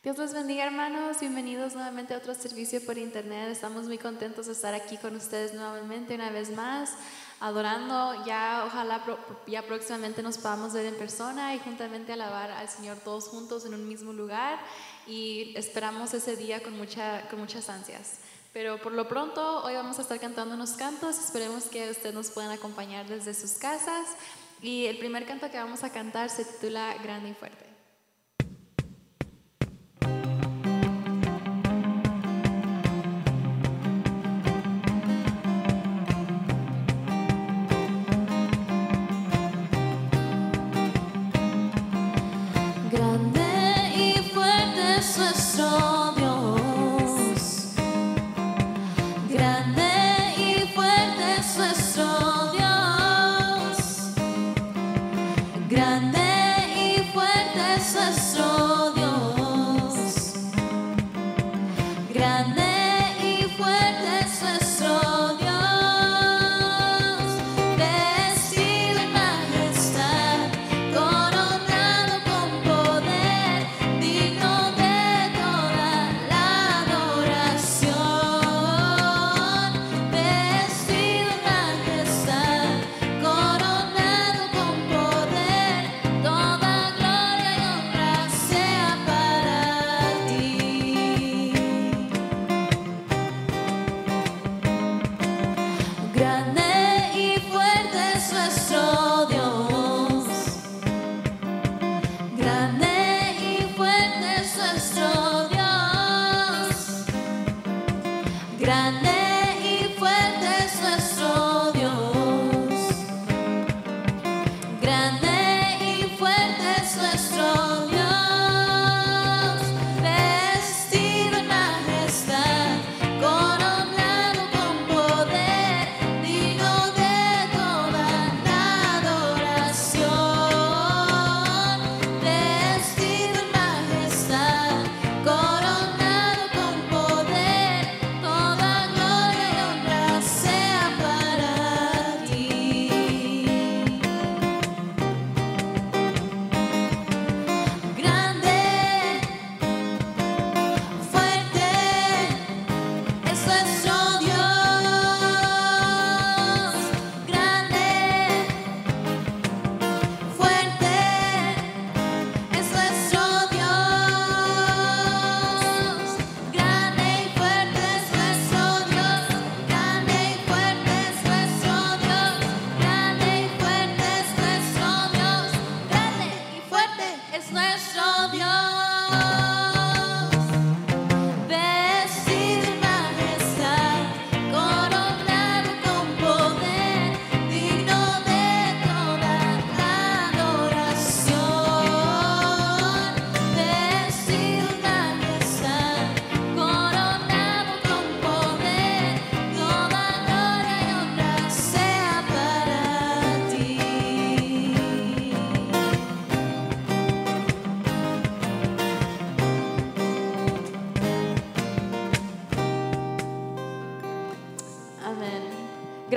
Dios les bendiga hermanos, bienvenidos nuevamente a otro servicio por internet. Estamos muy contentos de estar aquí con ustedes nuevamente una vez más, adorando. Ya ojalá ya próximamente nos podamos ver en persona y juntamente alabar al Señor todos juntos en un mismo lugar y esperamos ese día con, mucha, con muchas ansias. Pero por lo pronto hoy vamos a estar cantando unos cantos, esperemos que ustedes nos puedan acompañar desde sus casas y el primer canto que vamos a cantar se titula Grande y Fuerte. No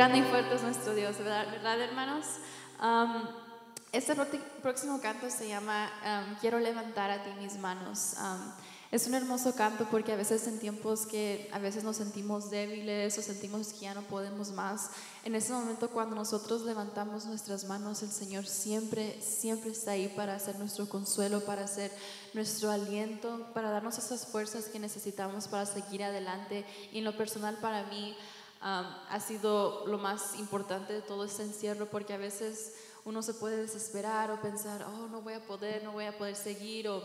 Grande y fuerte es nuestro Dios, ¿verdad, ¿verdad hermanos? este próximo canto se llama Quiero levantar a ti mis manos. es un hermoso canto porque a veces en tiempos que a veces nos sentimos débiles o sentimos que ya no podemos más, en ese momento cuando nosotros levantamos nuestras manos, el Señor siempre, siempre está ahí para hacer nuestro consuelo, para hacer nuestro aliento, para darnos esas fuerzas que necesitamos para seguir adelante. Y en lo personal para mí, ha sido lo más importante de todo este encierro porque a veces uno se puede desesperar o pensar, oh, no voy a poder, no voy a poder seguir o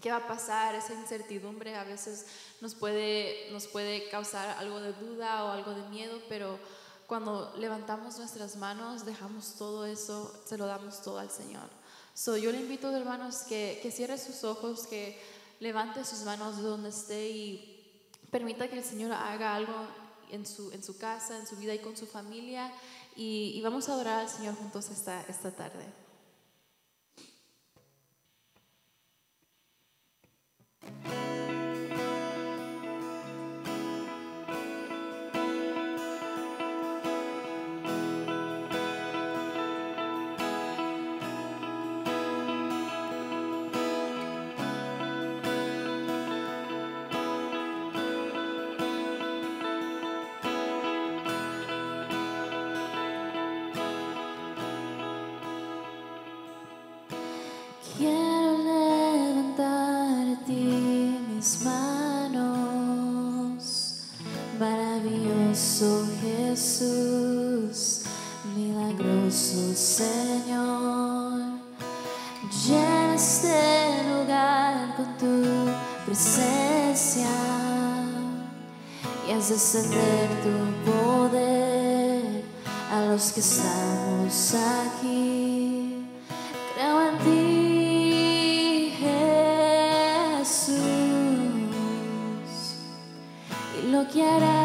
qué va a pasar, esa incertidumbre a veces nos puede, nos puede causar algo de duda o algo de miedo, pero cuando levantamos nuestras manos, dejamos todo eso, se lo damos todo al Señor. So, yo le invito, hermanos, que, que cierre sus ojos, que levante sus manos de donde esté y permita que el Señor haga algo en su, su casa, en su vida y con su familia. Y, vamos a adorar al Señor juntos esta tarde. que estamos aquí. Creo en ti, Jesús, y lo que harás.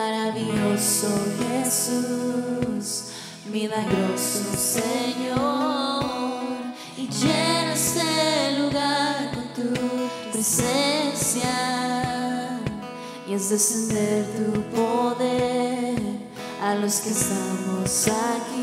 Maravilloso Jesús, milagroso Señor, y llena este lugar con tu presencia. Y es descender tu poder a los que estamos aquí.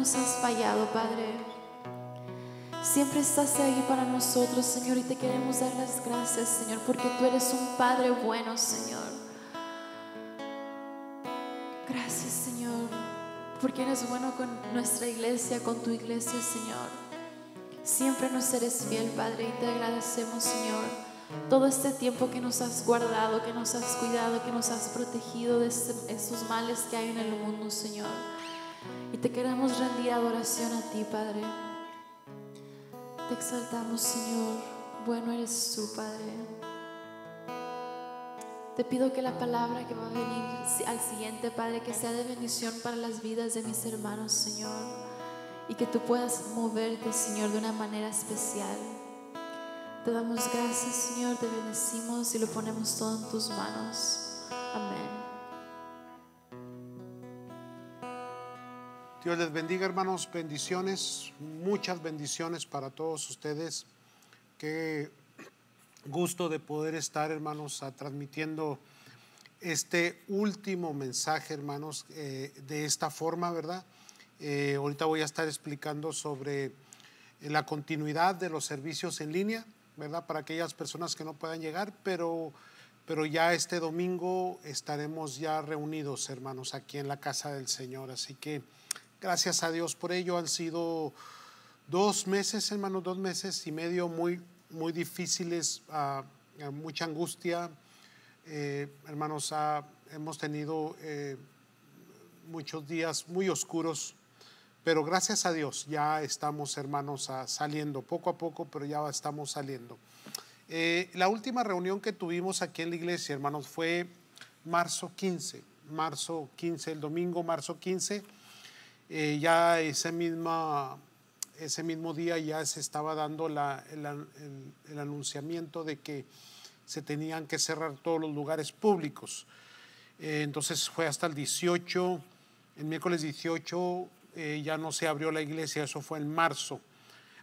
nos has fallado, Padre. Siempre estás ahí para nosotros, Señor, y te queremos dar las gracias, Señor, porque tú eres un Padre bueno, Señor. Gracias, Señor, porque eres bueno con nuestra iglesia, con tu iglesia, Señor. Siempre nos eres fiel, Padre, y te agradecemos, Señor, todo este tiempo que nos has guardado, que nos has cuidado, que nos has protegido de estos males que hay en el mundo, Señor. Y te queremos rendir adoración a ti, Padre. Te exaltamos, Señor. Bueno eres tú, Padre. Te pido que la palabra que va a venir al siguiente, Padre, que sea de bendición para las vidas de mis hermanos, Señor. Y que tú puedas moverte, Señor, de una manera especial. Te damos gracias, Señor, te bendecimos y lo ponemos todo en tus manos. Amén. Dios les bendiga, hermanos. Bendiciones, muchas bendiciones para todos ustedes. Qué gusto de poder estar, hermanos, transmitiendo este último mensaje, hermanos, eh, de esta forma, ¿verdad? Eh, ahorita voy a estar explicando sobre la continuidad de los servicios en línea, ¿verdad? Para aquellas personas que no puedan llegar, pero, pero ya este domingo estaremos ya reunidos, hermanos, aquí en la casa del Señor. Así que Gracias a Dios por ello. Han sido dos meses, hermanos dos meses y medio muy, muy difíciles, ah, ah, mucha angustia. Eh, hermanos, ah, hemos tenido eh, muchos días muy oscuros, pero gracias a Dios ya estamos, hermanos, saliendo poco a poco, pero ya estamos saliendo. Eh, la última reunión que tuvimos aquí en la iglesia, hermanos, fue marzo 15, marzo 15, el domingo, marzo 15 eh, ya ese, ese mismo día ya se estaba dando el, anunciamiento de que se tenían que cerrar todos los lugares públicos. Eh, entonces fue hasta el 18, el miércoles 18 eh, ya no se abrió la iglesia, eso fue en marzo.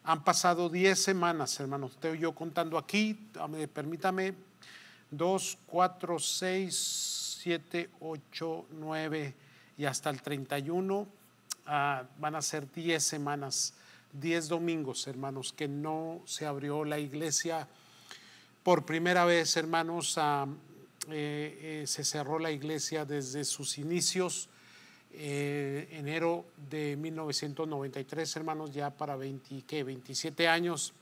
Han pasado 10 semanas, hermanos. Estoy yo contando aquí, permítame, 2, 4, 6, 7, 8, 9 y hasta el 31 Ah, van a ser 10 semanas, 10 domingos, hermanos, que no se abrió la iglesia. Por primera vez, hermanos, ah, eh, eh, se cerró la iglesia desde sus inicios, eh, enero de 1993, hermanos, ya para 20, 27 años.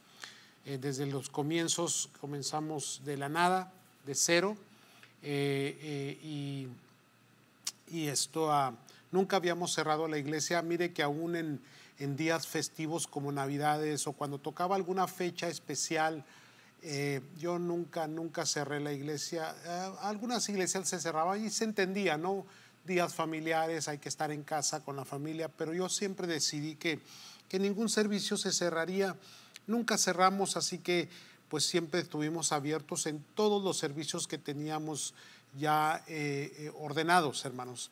desde los comienzos comenzamos de la nada, de cero, y, y, esto a ah, Nunca habíamos cerrado la iglesia. Mire que aún en, en días festivos como Navidades o cuando tocaba alguna fecha especial, eh, yo nunca, nunca cerré la iglesia. Eh, algunas iglesias se cerraban y se entendía, ¿no? Días familiares, hay que estar en casa con la familia, pero yo siempre decidí que, que ningún servicio se cerraría. Nunca cerramos, así que pues siempre estuvimos abiertos en todos los servicios que teníamos ya eh, ordenados, hermanos.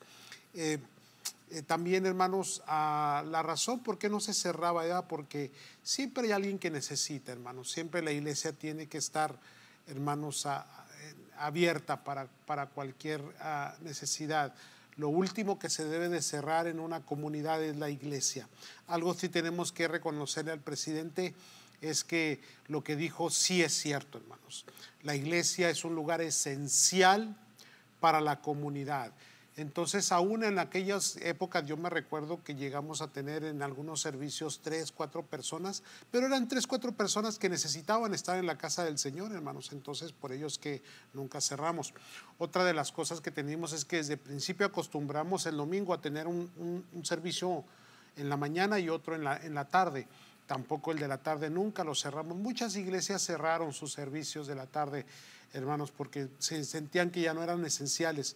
Eh, también, hermanos, a la razón por qué no se cerraba era porque siempre hay alguien que necesita, hermanos. Siempre la iglesia tiene que estar, hermanos, abierta para, cualquier ah, necesidad. Lo último que se debe de cerrar en una comunidad es la iglesia. Algo sí tenemos que reconocerle al presidente es que lo que dijo sí es cierto, hermanos. La iglesia es un lugar esencial para la comunidad. Entonces, aún en aquellas épocas, yo me recuerdo que llegamos a tener en algunos servicios tres, cuatro personas, pero eran tres, cuatro personas que necesitaban estar en la casa del Señor, hermanos. Entonces, por ellos que nunca cerramos. Otra de las cosas que teníamos es que desde el principio acostumbramos el domingo a tener un, servicio en la mañana y otro en la, en la tarde tampoco el de la tarde, nunca lo cerramos. Muchas iglesias cerraron sus servicios de la tarde, hermanos, porque se sentían que ya no eran esenciales.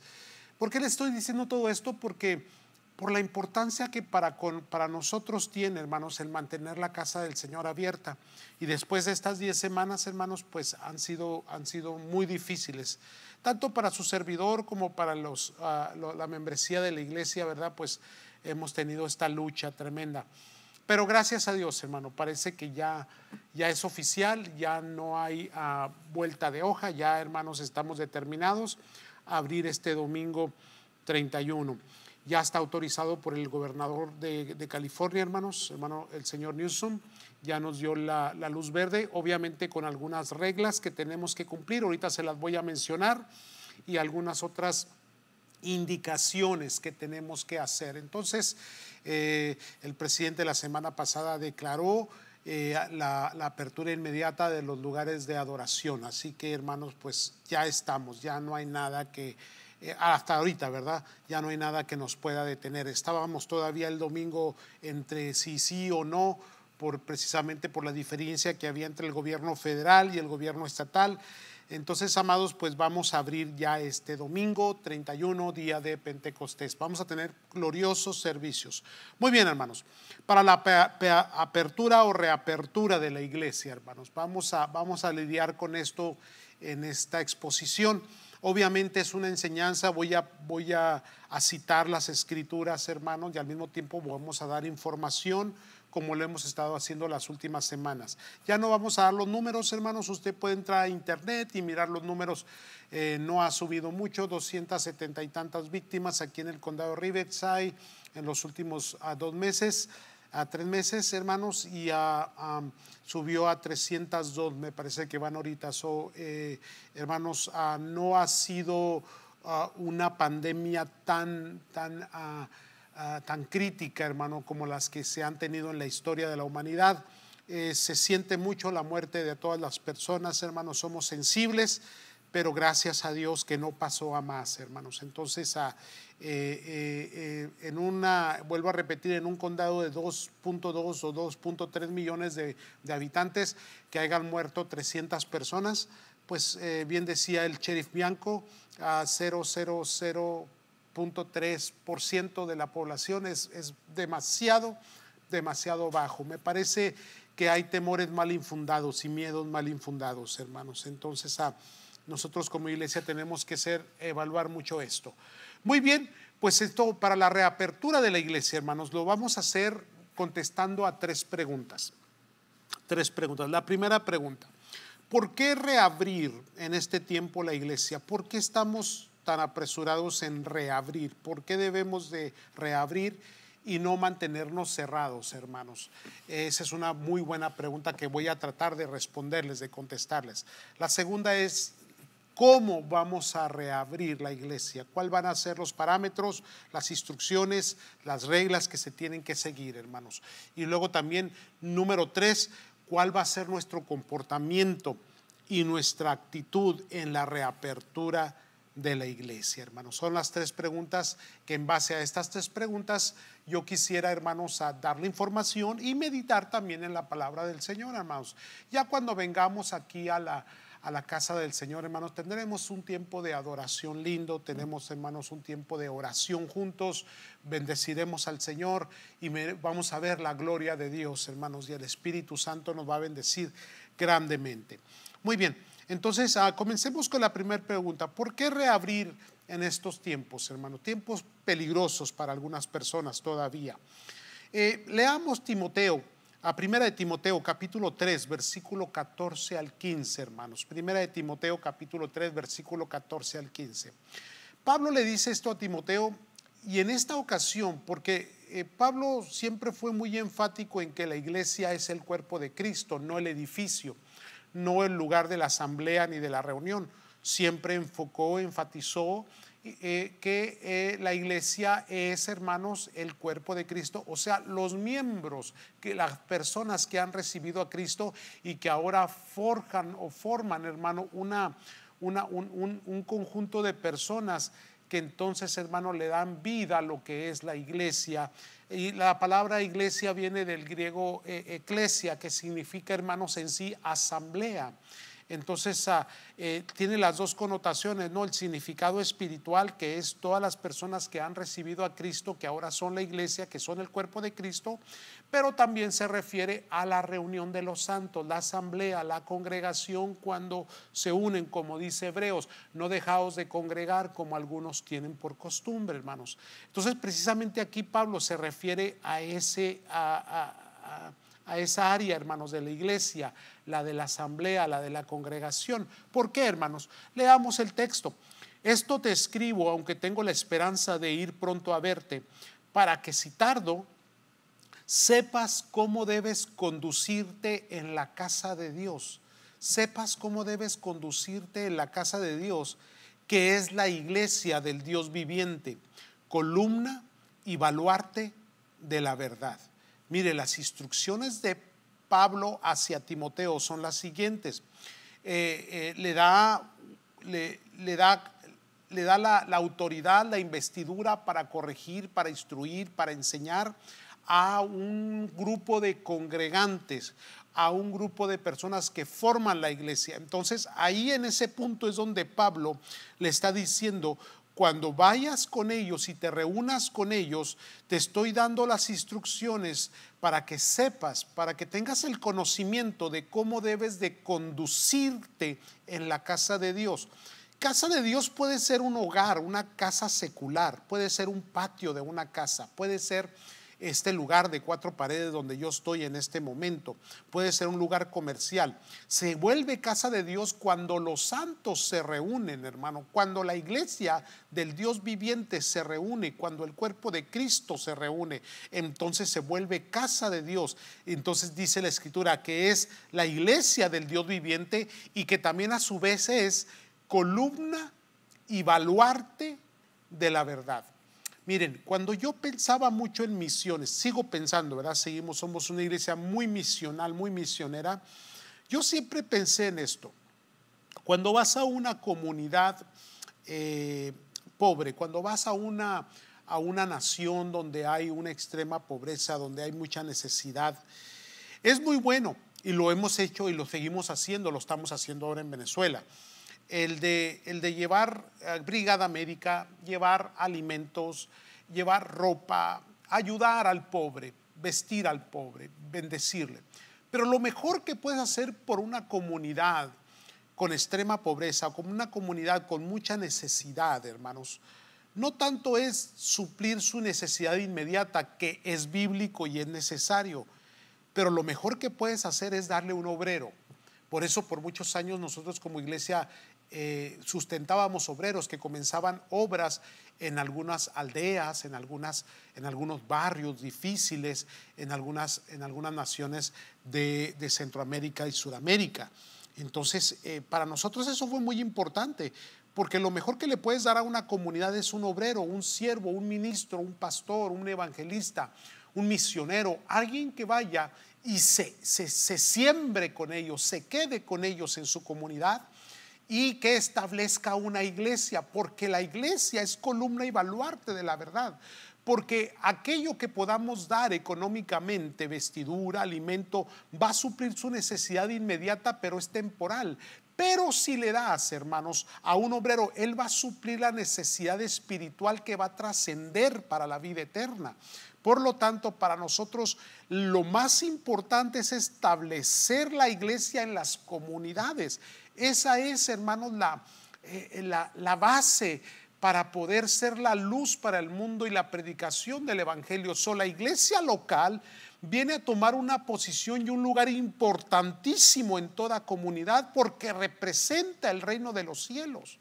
¿Por qué le estoy diciendo todo esto? Porque por la importancia que para, para nosotros tiene, hermanos, el mantener la casa del Señor abierta. Y después de estas 10 semanas, hermanos, pues han sido, han sido muy difíciles, tanto para su servidor como para los, ah, la membresía de la iglesia, ¿verdad? Pues hemos tenido esta lucha tremenda. Pero gracias a Dios, hermano, parece que ya, ya es oficial, ya no hay ah, vuelta de hoja, ya, hermanos, estamos determinados abrir este domingo 31. Ya está autorizado por el gobernador de, California, hermanos, hermano, el señor Newsom. Ya nos dio la, luz verde, obviamente con algunas reglas que tenemos que cumplir. Ahorita se las voy a mencionar y algunas otras indicaciones que tenemos que hacer. Entonces, eh, el presidente la semana pasada declaró eh, la, apertura inmediata de los lugares de adoración. Así que, hermanos, pues ya estamos, ya no hay nada que, eh, hasta ahorita, ¿verdad? Ya no hay nada que nos pueda detener. Estábamos todavía el domingo entre sí sí o no, por, precisamente por la diferencia que había entre el gobierno federal y el gobierno estatal. Entonces, amados, pues vamos a abrir ya este domingo 31, día de Pentecostés. Vamos a tener gloriosos servicios. Muy bien, hermanos. Para la apertura o reapertura de la iglesia, hermanos, vamos a, vamos a lidiar con esto en esta exposición. Obviamente es una enseñanza, voy voy a citar las escrituras, hermanos, y al mismo tiempo vamos a dar información como lo hemos estado haciendo las últimas semanas. Ya no vamos a dar los números, hermanos, usted puede entrar a internet y mirar los números. Eh, no ha subido mucho, 270 y tantas víctimas aquí en el condado de Riverside en los últimos dos meses, a tres meses, hermanos, y subió a 302, me parece que van ahorita. So, eh, hermanos, ah, no ha sido ah, una pandemia tan, tan ah, Ah, tan crítica, hermano, como las que se han tenido en la historia de la humanidad. Eh, se siente mucho la muerte de todas las personas, hermanos, somos sensibles, pero gracias a Dios que no pasó a más, hermanos. Entonces, ah, eh, eh, en una, vuelvo a repetir, en un condado de 2.2 o 2.3 millones de, de, habitantes que hayan muerto 300 personas, pues bien decía el sheriff Bianco, a ah, 000 0.3% de la población es, es, demasiado, demasiado bajo. Me parece que hay temores mal infundados y miedos mal infundados, hermanos. Entonces, a nosotros como iglesia tenemos que ser, evaluar mucho esto. Muy bien, pues esto para la reapertura de la iglesia, hermanos, lo vamos a hacer contestando a tres preguntas. Tres preguntas. La primera pregunta, ¿por qué reabrir en este tiempo la iglesia? ¿Por qué estamos tan apresurados en reabrir? ¿Por qué debemos de reabrir? y no mantenernos cerrados, hermanos? Esa es una muy buena pregunta que voy a tratar de responderles, de contestarles. La segunda es, ¿cómo vamos a reabrir la iglesia? ¿Cuáles van a ser los parámetros, las instrucciones, las reglas que se tienen que seguir, hermanos? Y luego también, número tres, ¿cuál va a ser nuestro comportamiento y nuestra actitud en la reapertura? de la iglesia, hermanos. Son las tres preguntas que en base a estas tres preguntas yo quisiera, hermanos, a darle información y meditar también en la palabra del Señor, hermanos. Ya cuando vengamos aquí a la, a la casa del Señor, hermanos. Tendremos un tiempo de adoración lindo, tenemos, hermanos, un tiempo de oración juntos, bendeciremos al Señor y vamos a ver la gloria de Dios, hermanos, y el Espíritu Santo nos va a bendecir grandemente. Muy bien. Entonces, ah, comencemos con la primera pregunta. ¿Por qué reabrir en estos tiempos, hermano? Tiempos peligrosos para algunas personas todavía. Eh, leamos Timoteo, a Primera de Timoteo, capítulo 3, versículo 14 al 15, hermanos. Primera de Timoteo, capítulo 3, versículo 14 al 15. Pablo le dice esto a Timoteo y en esta ocasión, porque eh, Pablo siempre fue muy enfático en que la iglesia es el cuerpo de Cristo, no el edificio no el lugar de la asamblea ni de la reunión. Siempre enfocó, enfatizó eh, que eh, la iglesia es, hermanos, el cuerpo de Cristo, o sea, los miembros, que las personas que han recibido a Cristo y que ahora forjan o forman, hermano, una, una, un, un conjunto de personas que entonces, hermano, le dan vida a lo que es la iglesia y la palabra iglesia viene del griego eh, eclesia, que significa, hermanos, en sí asamblea. Entonces ah, eh, tiene las dos connotaciones, ¿no? El significado espiritual, que es todas las personas que han recibido a Cristo, que ahora son la iglesia, que son el cuerpo de Cristo, pero también se refiere a la reunión de los santos, la asamblea, la congregación cuando se unen, como dice Hebreos, no dejaos de congregar como algunos tienen por costumbre, hermanos. Entonces, precisamente aquí Pablo se refiere a ese... a, a esa área, hermanos, de la iglesia, la de la asamblea, la de la congregación. ¿Por qué, hermanos? Leamos el texto. Esto te escribo, aunque tengo la esperanza de ir pronto a verte, para que si tardo, sepas cómo debes conducirte en la casa de Dios. Sepas cómo debes conducirte en la casa de Dios, que es la iglesia del Dios viviente, columna y baluarte de la verdad. Mire, las instrucciones de Pablo hacia Timoteo son las siguientes. Eh, eh, le da, le, da, le da la autoridad, la investidura para corregir, para instruir, para enseñar a un grupo de congregantes, a un grupo de personas que forman la iglesia. Entonces ahí en ese punto es donde Pablo le está diciendo, cuando vayas con ellos y te reúnas con ellos, te estoy dando las instrucciones para que sepas, para que tengas el conocimiento de cómo debes de conducirte en la casa de Dios. Casa de Dios puede ser un hogar, una casa secular, puede ser un patio de una casa, puede ser este lugar de cuatro paredes donde yo estoy en este momento. Puede ser un lugar comercial. Se vuelve casa de Dios cuando los santos se reúnen, hermano, cuando la iglesia del Dios viviente se reúne, cuando el cuerpo de Cristo se reúne, entonces se vuelve casa de Dios. Entonces dice la escritura que es la iglesia del Dios viviente y que también a su vez es columna y baluarte de la verdad. Miren, cuando yo pensaba mucho en misiones, sigo pensando, ¿verdad? Seguimos, somos una iglesia muy misional, muy misionera. Yo siempre pensé en esto. Cuando vas a una comunidad eh, pobre, cuando vas a una, a una nación donde hay una extrema pobreza, donde hay mucha necesidad, es muy bueno y lo hemos hecho y lo seguimos haciendo, lo estamos haciendo ahora en Venezuela el de, el de llevar eh, brigada médica, llevar alimentos, llevar ropa, ayudar al pobre, vestir al pobre, bendecirle. Pero lo mejor que puedes hacer por una comunidad con extrema pobreza, como una comunidad con mucha necesidad, hermanos, no tanto es suplir su necesidad inmediata, que es bíblico y es necesario, pero lo mejor que puedes hacer es darle un obrero. Por eso por muchos años nosotros como iglesia eh, sustentábamos obreros que comenzaban obras en algunas aldeas, en, algunas, en algunos barrios difíciles, en algunas, en algunas naciones de, Centroamérica y Sudamérica. Entonces, eh, para nosotros eso fue muy importante, porque lo mejor que le puedes dar a una comunidad es un obrero, un siervo, un ministro, un pastor, un evangelista, un misionero, alguien que vaya y se, se, se siembre con ellos, se quede con ellos en su comunidad y que establezca una iglesia, porque la iglesia es columna y baluarte de la verdad. Porque aquello que podamos dar económicamente, vestidura, alimento, va a suplir su necesidad inmediata, pero es temporal. Pero si le das, hermanos, a un obrero, él va a suplir la necesidad espiritual que va a trascender para la vida eterna. Por lo tanto, para nosotros lo más importante es establecer la iglesia en las comunidades. Esa es, hermanos, eh, la, base para poder ser la luz para el mundo y la predicación del Evangelio. la iglesia local viene a tomar una posición y un lugar importantísimo en toda comunidad porque representa el reino de los cielos.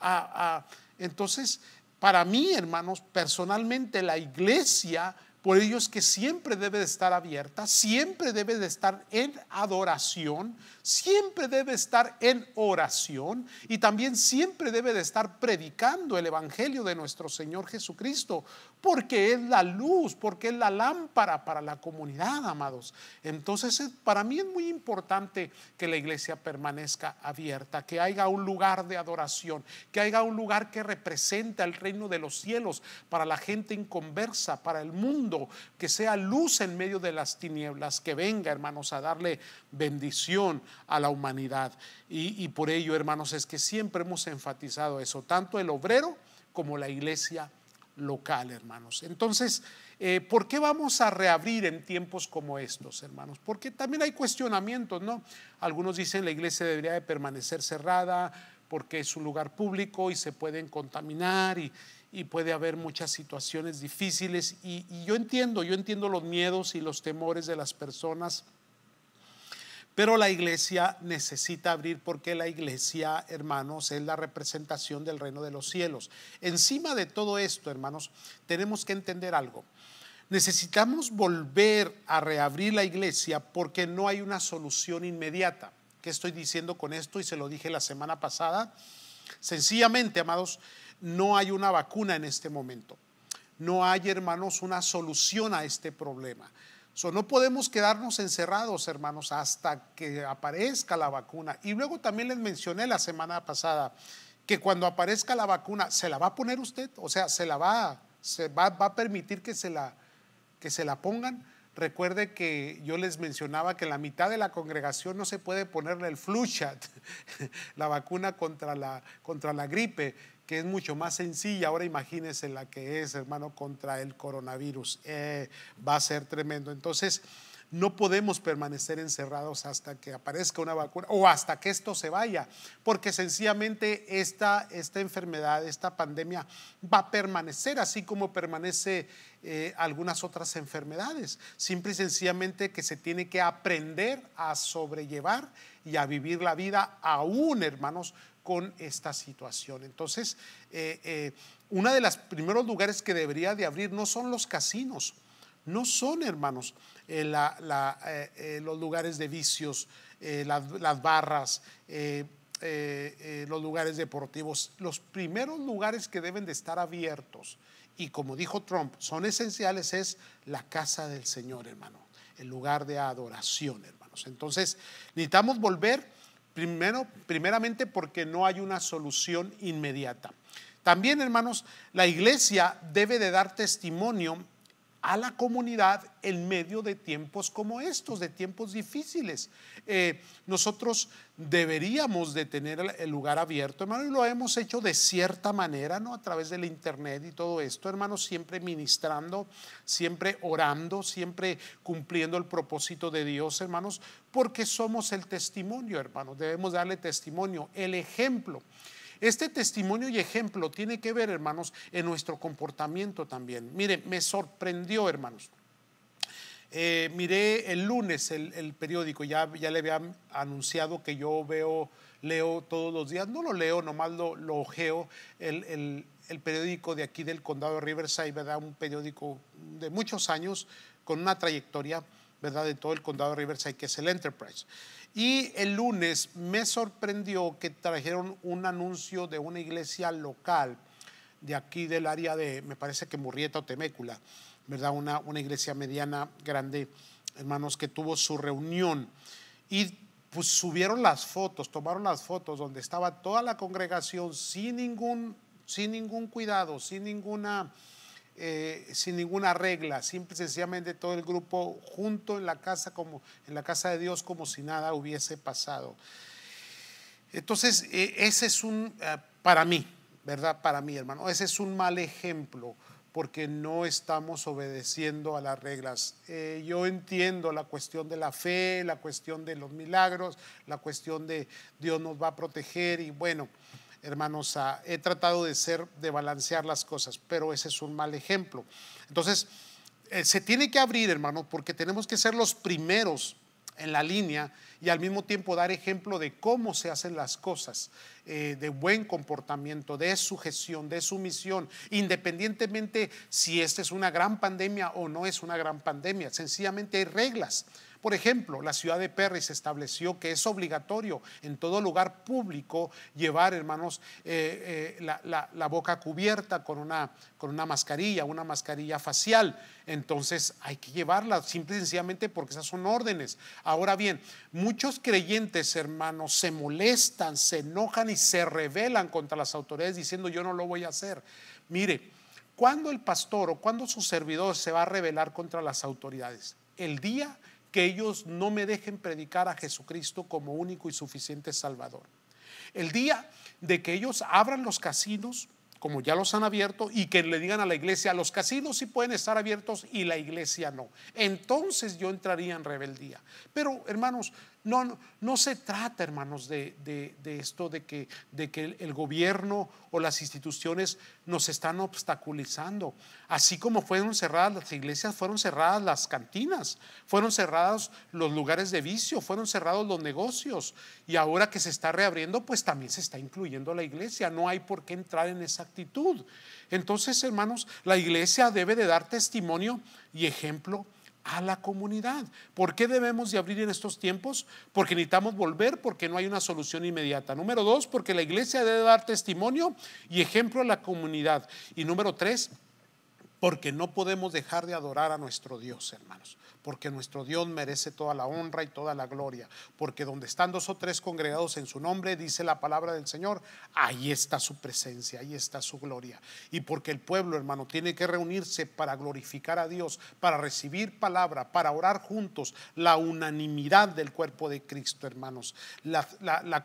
Ah, ah, entonces, para mí, hermanos, personalmente la iglesia por ello es que siempre debe de estar abierta, siempre debe de estar en adoración, siempre debe estar en oración y también siempre debe de estar predicando el Evangelio de nuestro Señor Jesucristo, porque es la luz, porque es la lámpara para la comunidad, amados. Entonces, para mí es muy importante que la iglesia permanezca abierta, que haya un lugar de adoración, que haya un lugar que represente al reino de los cielos para la gente inconversa, para el mundo, que sea luz en medio de las tinieblas, que venga, hermanos, a darle bendición a la humanidad. Y, y por ello, hermanos, es que siempre hemos enfatizado eso, tanto el obrero como la iglesia local, hermanos. Entonces, eh, ¿por qué vamos a reabrir en tiempos como estos, hermanos? Porque también hay cuestionamientos, ¿no? Algunos dicen la iglesia debería de permanecer cerrada porque es un lugar público y se pueden contaminar y, puede haber muchas situaciones difíciles. Y, y yo entiendo, yo entiendo los miedos y los temores de las personas pero la iglesia necesita abrir porque la iglesia, hermanos, es la representación del reino de los cielos. Encima de todo esto, hermanos, tenemos que entender algo. Necesitamos volver a reabrir la iglesia porque no hay una solución inmediata. ¿Qué estoy diciendo con esto? Y se lo dije la semana pasada. Sencillamente, amados, no hay una vacuna en este momento. No hay, hermanos, una solución a este problema. So, no podemos quedarnos encerrados, hermanos, hasta que aparezca la vacuna. Y luego también les mencioné la semana pasada que cuando aparezca la vacuna, ¿se la va a poner usted? O sea, ¿se la va, se va, a permitir que se, la, que se la pongan? Recuerde que yo les mencionaba que en la mitad de la congregación no se puede ponerle el flu shot, la vacuna contra la, contra la gripe que es mucho más sencilla. Ahora imagínense la que es, hermano, contra el coronavirus. Eh, va a ser tremendo. Entonces, no podemos permanecer encerrados hasta que aparezca una vacuna o hasta que esto se vaya, porque sencillamente esta, esta enfermedad, esta pandemia va a permanecer así como permanece eh, algunas otras enfermedades. Simple y sencillamente que se tiene que aprender a sobrellevar y a vivir la vida aún, hermanos, con esta situación. Entonces, eh, eh uno de los primeros lugares que debería de abrir no son los casinos, no son, hermanos, eh, eh, los lugares de vicios, las, las, barras, los lugares deportivos. Los primeros lugares que deben de estar abiertos, y como dijo Trump, son esenciales, es la casa del Señor, hermano, el lugar de adoración, hermanos. Entonces, necesitamos volver Primero, primeramente porque no hay una solución inmediata. También, hermanos, la iglesia debe de dar testimonio a la comunidad en medio de tiempos como estos, de tiempos difíciles. Eh, nosotros deberíamos de tener el lugar abierto, hermano, y lo hemos hecho de cierta manera, ¿no? A través del Internet y todo esto, hermanos siempre ministrando, siempre orando, siempre cumpliendo el propósito de Dios, hermanos, porque somos el testimonio, hermanos, debemos darle testimonio, el ejemplo. Este testimonio y ejemplo tiene que ver, hermanos, en nuestro comportamiento también. Mire, me sorprendió, hermanos. Eh, miré el lunes el, periódico, ya, ya, le había anunciado que yo veo, leo todos los días, no lo leo, nomás lo, ojeo, el, el, periódico de aquí del condado de Riverside, ¿verdad? Un periódico de muchos años, con una trayectoria, ¿verdad? De todo el condado de Riverside, que es el Enterprise. Y el lunes me sorprendió que trajeron un anuncio de una iglesia local de aquí del área de, me parece que Murrieta o Temécula, ¿verdad? Una, iglesia mediana, grande, hermanos, que tuvo su reunión. Y pues subieron las fotos, tomaron las fotos donde estaba toda la congregación sin ningún, sin ningún cuidado, sin ninguna eh, sin ninguna regla, simple y sencillamente todo el grupo junto en la casa como en la casa de Dios como si nada hubiese pasado. Entonces, e, ese es un eh, para mí, ¿verdad? Para mí, hermano, ese es un mal ejemplo porque no estamos obedeciendo a las reglas. Eh, yo entiendo la cuestión de la fe, la cuestión de los milagros, la cuestión de Dios nos va a proteger y bueno, hermanos, he tratado de ser, de balancear las cosas, pero ese es un mal ejemplo. Entonces, eh, se tiene que abrir, hermano, porque tenemos que ser los primeros en la línea y al mismo tiempo dar ejemplo de cómo se hacen las cosas. Eh, de buen comportamiento, de sujeción, de sumisión, independientemente si esta es una gran pandemia o no es una gran pandemia. Sencillamente hay reglas. Por ejemplo, la ciudad de Perry se estableció que es obligatorio en todo lugar público llevar, hermanos, eh, eh, la, boca cubierta con una, con una mascarilla, una mascarilla facial. Entonces hay que llevarla simple y sencillamente porque esas son órdenes. Ahora bien, muchos creyentes, hermanos, se molestan, se enojan y se rebelan contra las autoridades diciendo yo no lo voy a hacer. Mire, ¿cuándo el pastor o cuándo su servidor se va a rebelar contra las autoridades? El día que ellos no me dejen predicar a Jesucristo como único y suficiente Salvador. El día de que ellos abran los casinos, como ya los han abierto, y que le digan a la iglesia, los casinos sí pueden estar abiertos y la iglesia no. Entonces yo entraría en rebeldía. Pero hermanos, no, no, se trata, hermanos, de, esto de que, de que el gobierno o las instituciones nos están obstaculizando. Así como fueron cerradas las iglesias, fueron cerradas las cantinas, fueron cerrados los lugares de vicio, fueron cerrados los negocios. Y ahora que se está reabriendo, pues también se está incluyendo la iglesia. No hay por qué entrar en esa actitud. Entonces, hermanos, la iglesia debe de dar testimonio y ejemplo a la comunidad. ¿Por qué debemos de abrir en estos tiempos? Porque necesitamos volver porque no hay una solución inmediata. Número dos, porque la iglesia debe dar testimonio y ejemplo a la comunidad. Y número tres, porque no podemos dejar de adorar a nuestro Dios, hermanos porque nuestro Dios merece toda la honra y toda la gloria, porque donde están dos o tres congregados en su nombre, dice la palabra del Señor, ahí está su presencia, ahí está su gloria. Y porque el pueblo, hermano, tiene que reunirse para glorificar a Dios, para recibir palabra, para orar juntos, la unanimidad del cuerpo de Cristo, hermanos, la,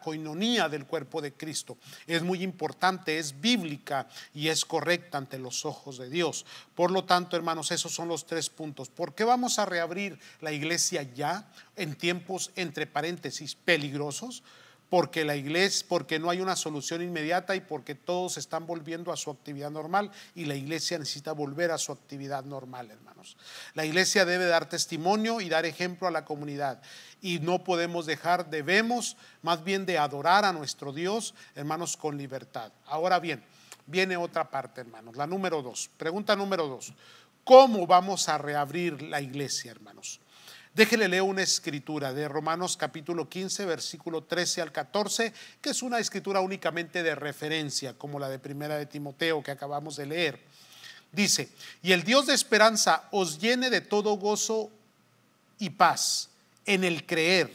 coinonía del cuerpo de Cristo. Es muy importante, es bíblica y es correcta ante los ojos de Dios. Por lo tanto, hermanos, esos son los tres puntos. vamos a la iglesia ya en tiempos, entre paréntesis, peligrosos, porque la iglesia, porque no hay una solución inmediata y porque todos están volviendo a su actividad normal y la iglesia necesita volver a su actividad normal, hermanos. La iglesia debe dar testimonio y dar ejemplo a la comunidad y no podemos dejar, debemos más bien de adorar a nuestro Dios, hermanos, con libertad. Ahora bien, viene otra parte, hermanos, la número dos, pregunta número dos. ¿Cómo vamos a reabrir la iglesia, hermanos? Déjenle leer una escritura de Romanos capítulo 15, versículo 13 al 14, que es una escritura únicamente de referencia, como la de primera de Timoteo que acabamos de leer. Dice, y el Dios de esperanza os llene de todo gozo y paz en el creer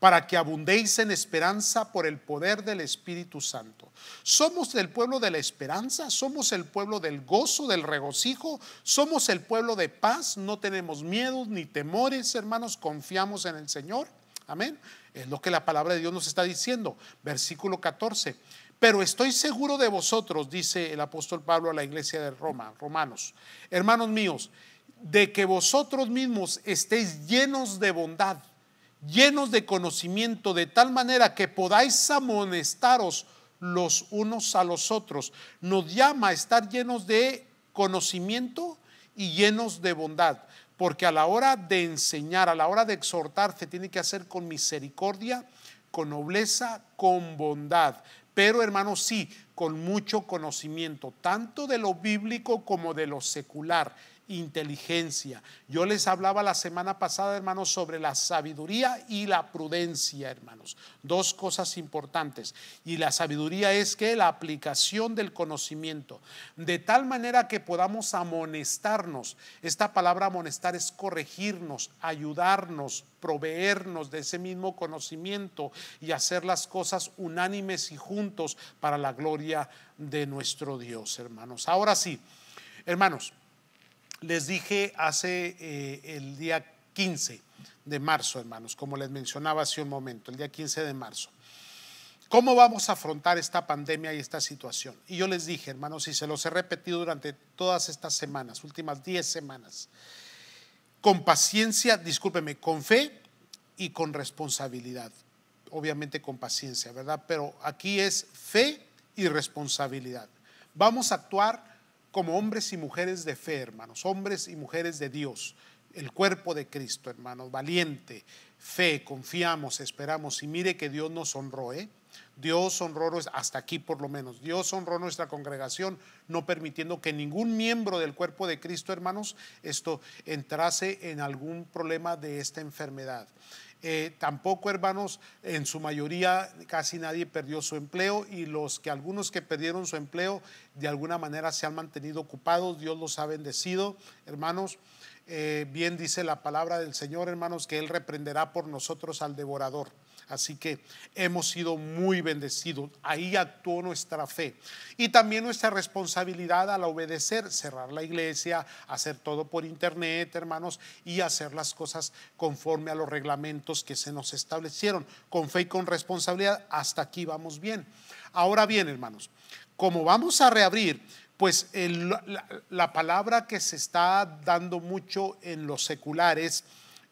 para que abundéis en esperanza por el poder del Espíritu Santo. Somos el pueblo de la esperanza, somos el pueblo del gozo, del regocijo, somos el pueblo de paz, no tenemos miedos ni temores, hermanos, confiamos en el Señor. Amén. Es lo que la palabra de Dios nos está diciendo. Versículo 14. Pero estoy seguro de vosotros, dice el apóstol Pablo a la iglesia de Roma, romanos, hermanos míos, de que vosotros mismos estéis llenos de bondad llenos de conocimiento, de tal manera que podáis amonestaros los unos a los otros. Nos llama a estar llenos de conocimiento y llenos de bondad, porque a la hora de enseñar, a la hora de exhortar, se tiene que hacer con misericordia, con nobleza, con bondad. Pero hermanos, sí, con mucho conocimiento, tanto de lo bíblico como de lo secular inteligencia. Yo les hablaba la semana pasada, hermanos, sobre la sabiduría y la prudencia, hermanos. Dos cosas importantes. Y la sabiduría es que la aplicación del conocimiento, de tal manera que podamos amonestarnos. Esta palabra amonestar es corregirnos, ayudarnos, proveernos de ese mismo conocimiento y hacer las cosas unánimes y juntos para la gloria de nuestro Dios, hermanos. Ahora sí, hermanos les dije hace eh, el día 15 de marzo, hermanos, como les mencionaba hace un momento, el día 15 de marzo. ¿Cómo vamos a afrontar esta pandemia y esta situación? Y yo les dije, hermanos, y se los he repetido durante todas estas semanas, últimas 10 semanas, con paciencia, discúlpeme, con fe y con responsabilidad. Obviamente con paciencia, ¿verdad? Pero aquí es fe y responsabilidad. Vamos a actuar como hombres y mujeres de fe, hermanos, hombres y mujeres de Dios, el cuerpo de Cristo, hermanos, valiente, fe, confiamos, esperamos y mire que Dios nos honró, ¿eh? Dios honró hasta aquí por lo menos. Dios honró nuestra congregación, no permitiendo que ningún miembro del cuerpo de Cristo, hermanos, esto entrase en algún problema de esta enfermedad. Eh, tampoco, hermanos, en su mayoría casi nadie perdió su empleo y los que algunos que perdieron su empleo de alguna manera se han mantenido ocupados, Dios los ha bendecido, hermanos. Eh, bien dice la palabra del Señor, hermanos, que Él reprenderá por nosotros al devorador. Así que hemos sido muy bendecidos. Ahí actuó nuestra fe. Y también nuestra responsabilidad al obedecer, cerrar la iglesia, hacer todo por internet, hermanos, y hacer las cosas conforme a los reglamentos que se nos establecieron, con fe y con responsabilidad. Hasta aquí vamos bien. Ahora bien, hermanos, como vamos a reabrir, pues la, la, palabra que se está dando mucho en los seculares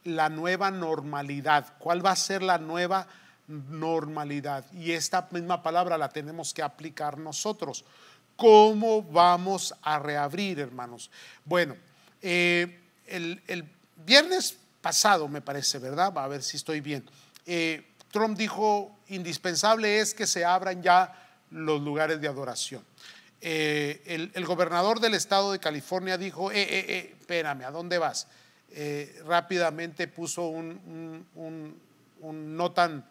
la nueva normalidad. ¿Cuál va a ser la nueva normalidad? Y esta misma palabra la tenemos que aplicar nosotros. ¿Cómo vamos a reabrir, hermanos? Bueno, eh, el, viernes pasado, me parece, ¿verdad? a ver si estoy bien. Eh, Trump dijo, indispensable es que se abran ya los lugares de adoración. Eh, el, el, gobernador del estado de California dijo, espérame, ¿a dónde vas? Eh, rápidamente puso un, no tan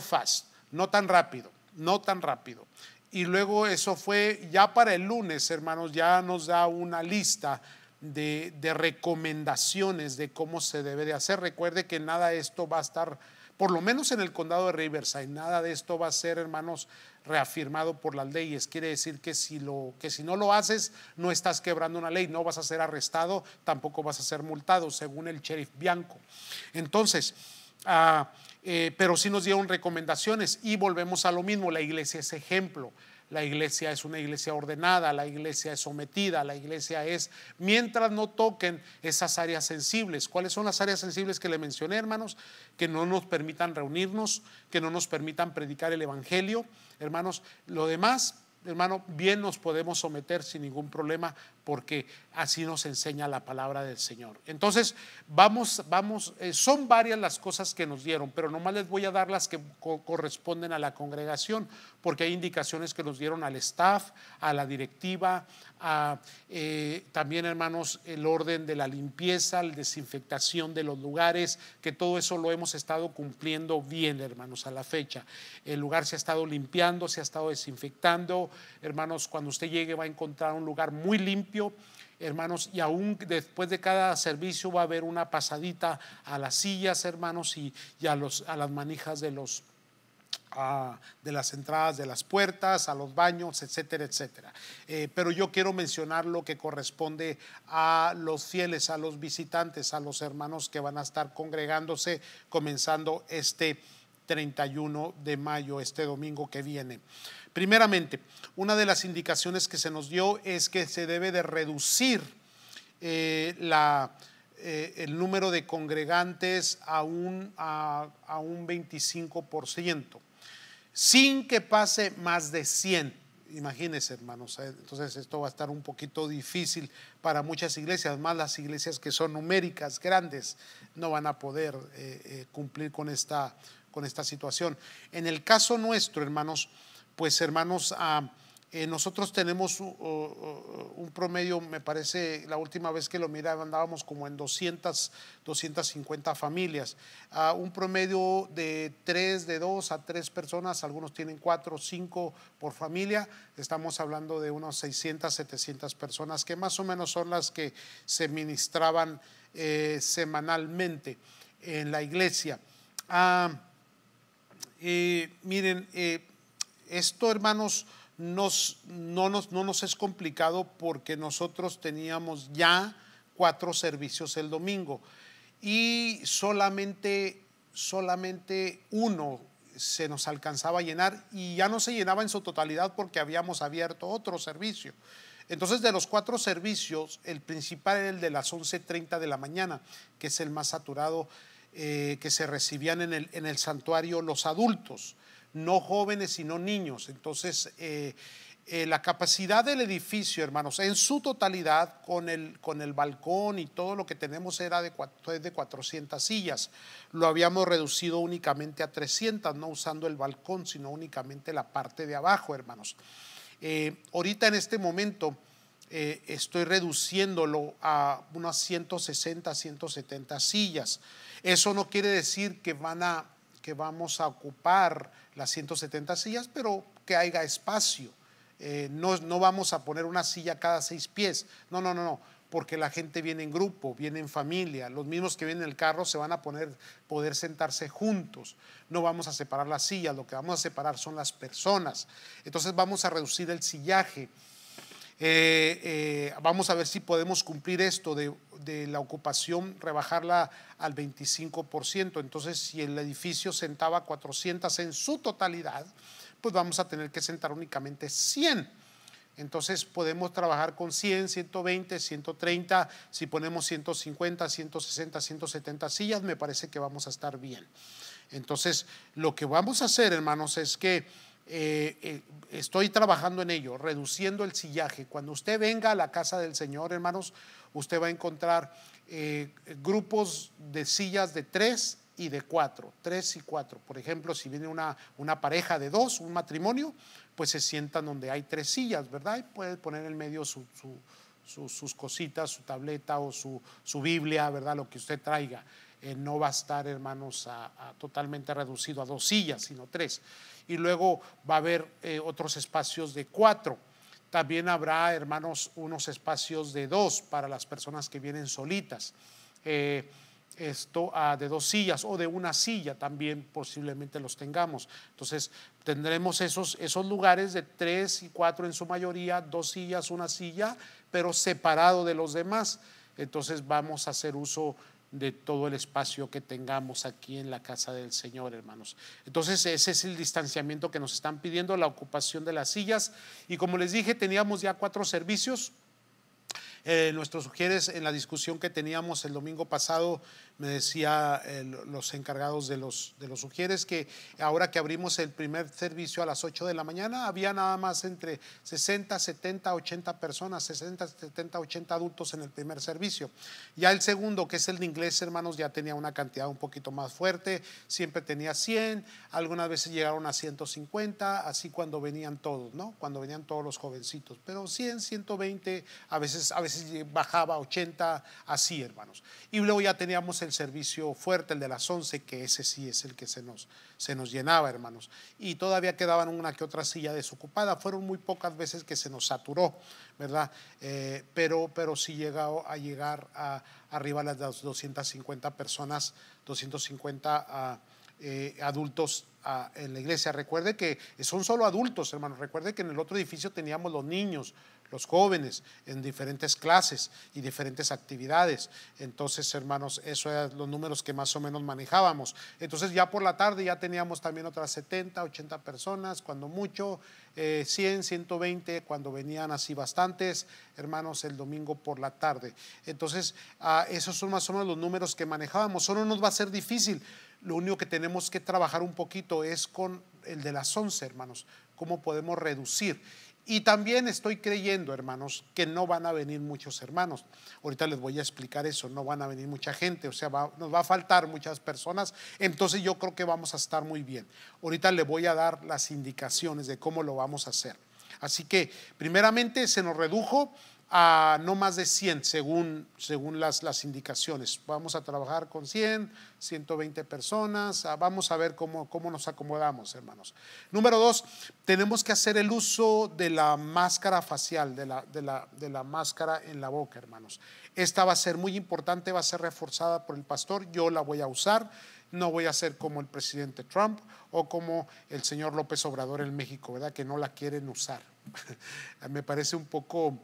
fast, no tan rápido, no tan rápido. Y luego eso fue ya para el lunes, hermanos, ya nos da una lista de, recomendaciones de cómo se debe de hacer. Recuerde que nada de esto va a estar por lo menos en el condado de Riverside. Nada de esto va a ser, hermanos, reafirmado por las leyes. Quiere decir que si, lo, que si no lo haces, no estás quebrando una ley, no vas a ser arrestado, tampoco vas a ser multado, según el sheriff Bianco. Entonces, ah, eh, pero sí nos dieron recomendaciones y volvemos a lo mismo, la iglesia es ejemplo. La iglesia es una iglesia ordenada, la iglesia es sometida, la iglesia es, mientras no toquen esas áreas sensibles. ¿Cuáles son las áreas sensibles que le mencioné, hermanos? Que no nos permitan reunirnos, que no nos permitan predicar el Evangelio. Hermanos, lo demás, hermano, bien nos podemos someter sin ningún problema porque así nos enseña la palabra del Señor. Entonces, vamos, vamos, eh, son varias las cosas que nos dieron, pero nomás les voy a dar las que corresponden a la congregación, porque hay indicaciones que nos dieron al staff, a la directiva, a, eh, también, hermanos, el orden de la limpieza, la desinfectación de los lugares, que todo eso lo hemos estado cumpliendo bien, hermanos, a la fecha. El lugar se ha estado limpiando, se ha estado desinfectando. Hermanos, cuando usted llegue va a encontrar un lugar muy limpio hermanos, y aún después de cada servicio va a haber una pasadita a las sillas, hermanos, y, a, los, a las manijas de los ah, de las entradas de las puertas, a los baños, etcétera, etcétera. Eh, pero yo quiero mencionar lo que corresponde a los fieles, a los visitantes, a los hermanos que van a estar congregándose comenzando este 31 de mayo, este domingo que viene. Primeramente, una de las indicaciones que se nos dio es que se debe de reducir eh, la, eh, el número de congregantes a un, a, un 25%, sin que pase más de 100 imagínense, hermanos, eh, entonces esto va a estar un poquito difícil para muchas iglesias, más las iglesias que son numéricas, grandes, no van a poder cumplir con esta con esta situación. En el caso nuestro, hermanos, pues hermanos, ah, eh, nosotros tenemos uh, uh, uh, un promedio, me parece, la última vez que lo miraba andábamos como en 200, 250 familias, a ah, un promedio de 3, de 2 a 3 personas, algunos tienen 4 o 5 por familia, estamos hablando de unos 600, 700 personas, que más o menos son las que se ministraban eh, semanalmente en la iglesia. Ah, eh, miren, eh, esto, hermanos, nos, no, nos, es complicado porque nosotros teníamos ya cuatro servicios el domingo y solamente, solamente uno se nos alcanzaba a llenar y ya no se llenaba en su totalidad porque habíamos abierto otro servicio. Entonces, de los cuatro servicios, el principal era el de las 11.30 de la mañana, que es el más saturado eh, que se recibían en el, en el, santuario los adultos, no jóvenes sino niños. Entonces, eh, eh, la capacidad del edificio, hermanos, en su totalidad, con el, con el balcón y todo lo que tenemos era de, cuatro, de 400 sillas. Lo habíamos reducido únicamente a 300, no usando el balcón, sino únicamente la parte de abajo, hermanos. ahorita en este momento eh, estoy reduciéndolo a unas 160, 170 sillas. Eso no quiere decir que, van a, que vamos a ocupar las 170 sillas, pero que haya espacio. Eh, no, vamos a poner una silla cada seis pies. No, no, no, no porque la gente viene en grupo, viene en familia. Los mismos que vienen en el carro se van a poner, poder sentarse juntos. No vamos a separar las sillas, lo que vamos a separar son las personas. Entonces vamos a reducir el sillaje. Eh, eh, vamos a ver si podemos cumplir esto de, de, la ocupación, rebajarla al 25%. Entonces, si el edificio sentaba 400 en su totalidad, pues vamos a tener que sentar únicamente 100. Entonces podemos trabajar con 100, 120, 130, si ponemos 150, 160, 170 sillas, me parece que vamos a estar bien. Entonces, lo que vamos a hacer, hermanos, es que eh, eh, estoy trabajando en ello, reduciendo el sillaje. Cuando usted venga a la casa del Señor, hermanos, usted va a encontrar eh, grupos de sillas de tres y de cuatro, tres y cuatro. Por ejemplo, si viene una, una pareja de dos, un matrimonio, pues se sientan donde hay tres sillas, ¿verdad? Y puede poner en medio sus cositas, su tableta o su, su Biblia, ¿verdad? Lo que usted traiga. Eh, no va a estar, hermanos, a, totalmente reducido a dos sillas, sino tres. Y luego va a haber eh, otros espacios de cuatro. También habrá, hermanos, unos espacios de dos para las personas que vienen solitas. Eh, esto ah, de dos sillas o de una silla también posiblemente los tengamos. Entonces tendremos esos, esos lugares de tres y cuatro en su mayoría, dos sillas, una silla, pero separado de los demás. Entonces vamos a hacer uso de todo el espacio que tengamos aquí en la casa del Señor, hermanos. Entonces, ese es el distanciamiento que nos están pidiendo, la ocupación de las sillas. Y como les dije, teníamos ya cuatro servicios. Eh, nuestros sugieres en la discusión que teníamos el domingo pasado me decía eh, los encargados de los, de los sugieres que ahora que abrimos el primer servicio a las 8 de la mañana, había nada más entre 60, 70, 80 personas, 60, 70, 80 adultos en el primer servicio. Ya el segundo, que es el de inglés, hermanos, ya tenía una cantidad un poquito más fuerte, siempre tenía 100, algunas veces llegaron a 150, así cuando venían todos, ¿no? Cuando venían todos los jovencitos, pero 100, 120, a veces, a veces bajaba a 80, así, hermanos. Y luego ya teníamos el servicio fuerte, el de las 11, que ese sí es el que se nos, se nos llenaba, hermanos. Y todavía quedaban una que otra silla desocupada. Fueron muy pocas veces que se nos saturó, ¿verdad? Eh, pero, pero sí llegado a llegar a, arriba a las 250 personas, 250 ah, eh, adultos ah, en la iglesia. Recuerde que son solo adultos, hermanos. Recuerde que en el otro edificio teníamos los niños, los jóvenes en diferentes clases y diferentes actividades. Entonces, hermanos, esos eran los números que más o menos manejábamos. Entonces, ya por la tarde ya teníamos también otras 70, 80 personas, cuando mucho, 100, eh, 120, cuando venían así bastantes, hermanos, el domingo por la tarde. Entonces, ah, esos son más o menos los números que manejábamos. Solo nos va a ser difícil. Lo único que tenemos que trabajar un poquito es con el de las 11, hermanos, cómo podemos reducir. Y también estoy creyendo, hermanos, que no van a venir muchos hermanos. Ahorita les voy a explicar eso, no van a venir mucha gente, o sea, nos va a faltar muchas personas. Entonces yo creo que vamos a estar muy bien. Ahorita les voy a dar las indicaciones de cómo lo vamos a hacer. Así que primeramente se nos redujo a no más de 100 según, según las, indicaciones. Vamos a trabajar con 100, 120 personas, ah, vamos a ver cómo, cómo nos acomodamos, hermanos. Número dos, tenemos que hacer el uso de la máscara facial, de la, de la, de la máscara en la boca, hermanos. Esta va a ser muy importante, va a ser reforzada por el pastor, yo la voy a usar no voy a ser como el presidente Trump o como el señor López Obrador en México, ¿verdad? Que no la quieren usar. Me parece un poco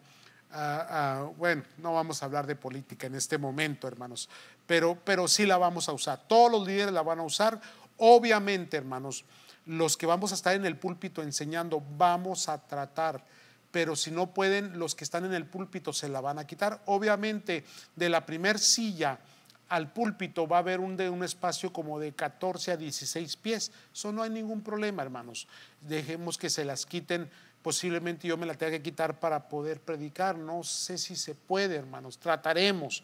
Ah, ah, bueno, no vamos a hablar de política en este momento, hermanos, pero, pero sí la vamos a usar. Todos los líderes la van a usar. Obviamente, hermanos, los que vamos a estar en el púlpito enseñando, vamos a tratar pero si no pueden, los que están en el púlpito se la van a quitar. Obviamente, de la primer silla al púlpito va a haber un, un espacio como de 14 a 16 pies. Eso no hay ningún problema, hermanos. Dejemos que se las quiten posiblemente yo me la tenga que quitar para poder predicar. No sé si se puede, hermanos, trataremos,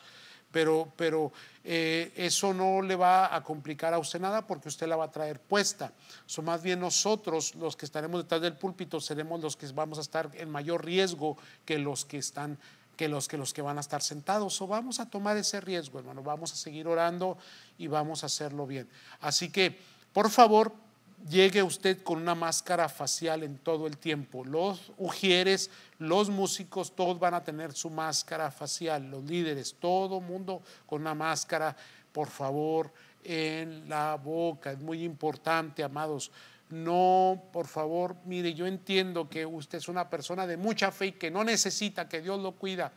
pero, pero eh, eso no le va a complicar a usted nada porque usted la va a traer puesta. So, más bien nosotros, los que estaremos detrás del púlpito, seremos los que vamos a estar en mayor riesgo que los que están que los que los que van a estar sentados. O vamos a tomar ese riesgo, hermano. Vamos a seguir orando y vamos a hacerlo bien. Así que, por favor, llegue usted con una máscara facial en todo el tiempo. Los ujieres, los músicos, todos van a tener su máscara facial, los líderes, todo mundo con una máscara, por favor, en la boca. Es muy importante, amados. No, por favor, mire, yo entiendo que usted es una persona de mucha fe y que no necesita que Dios lo cuida,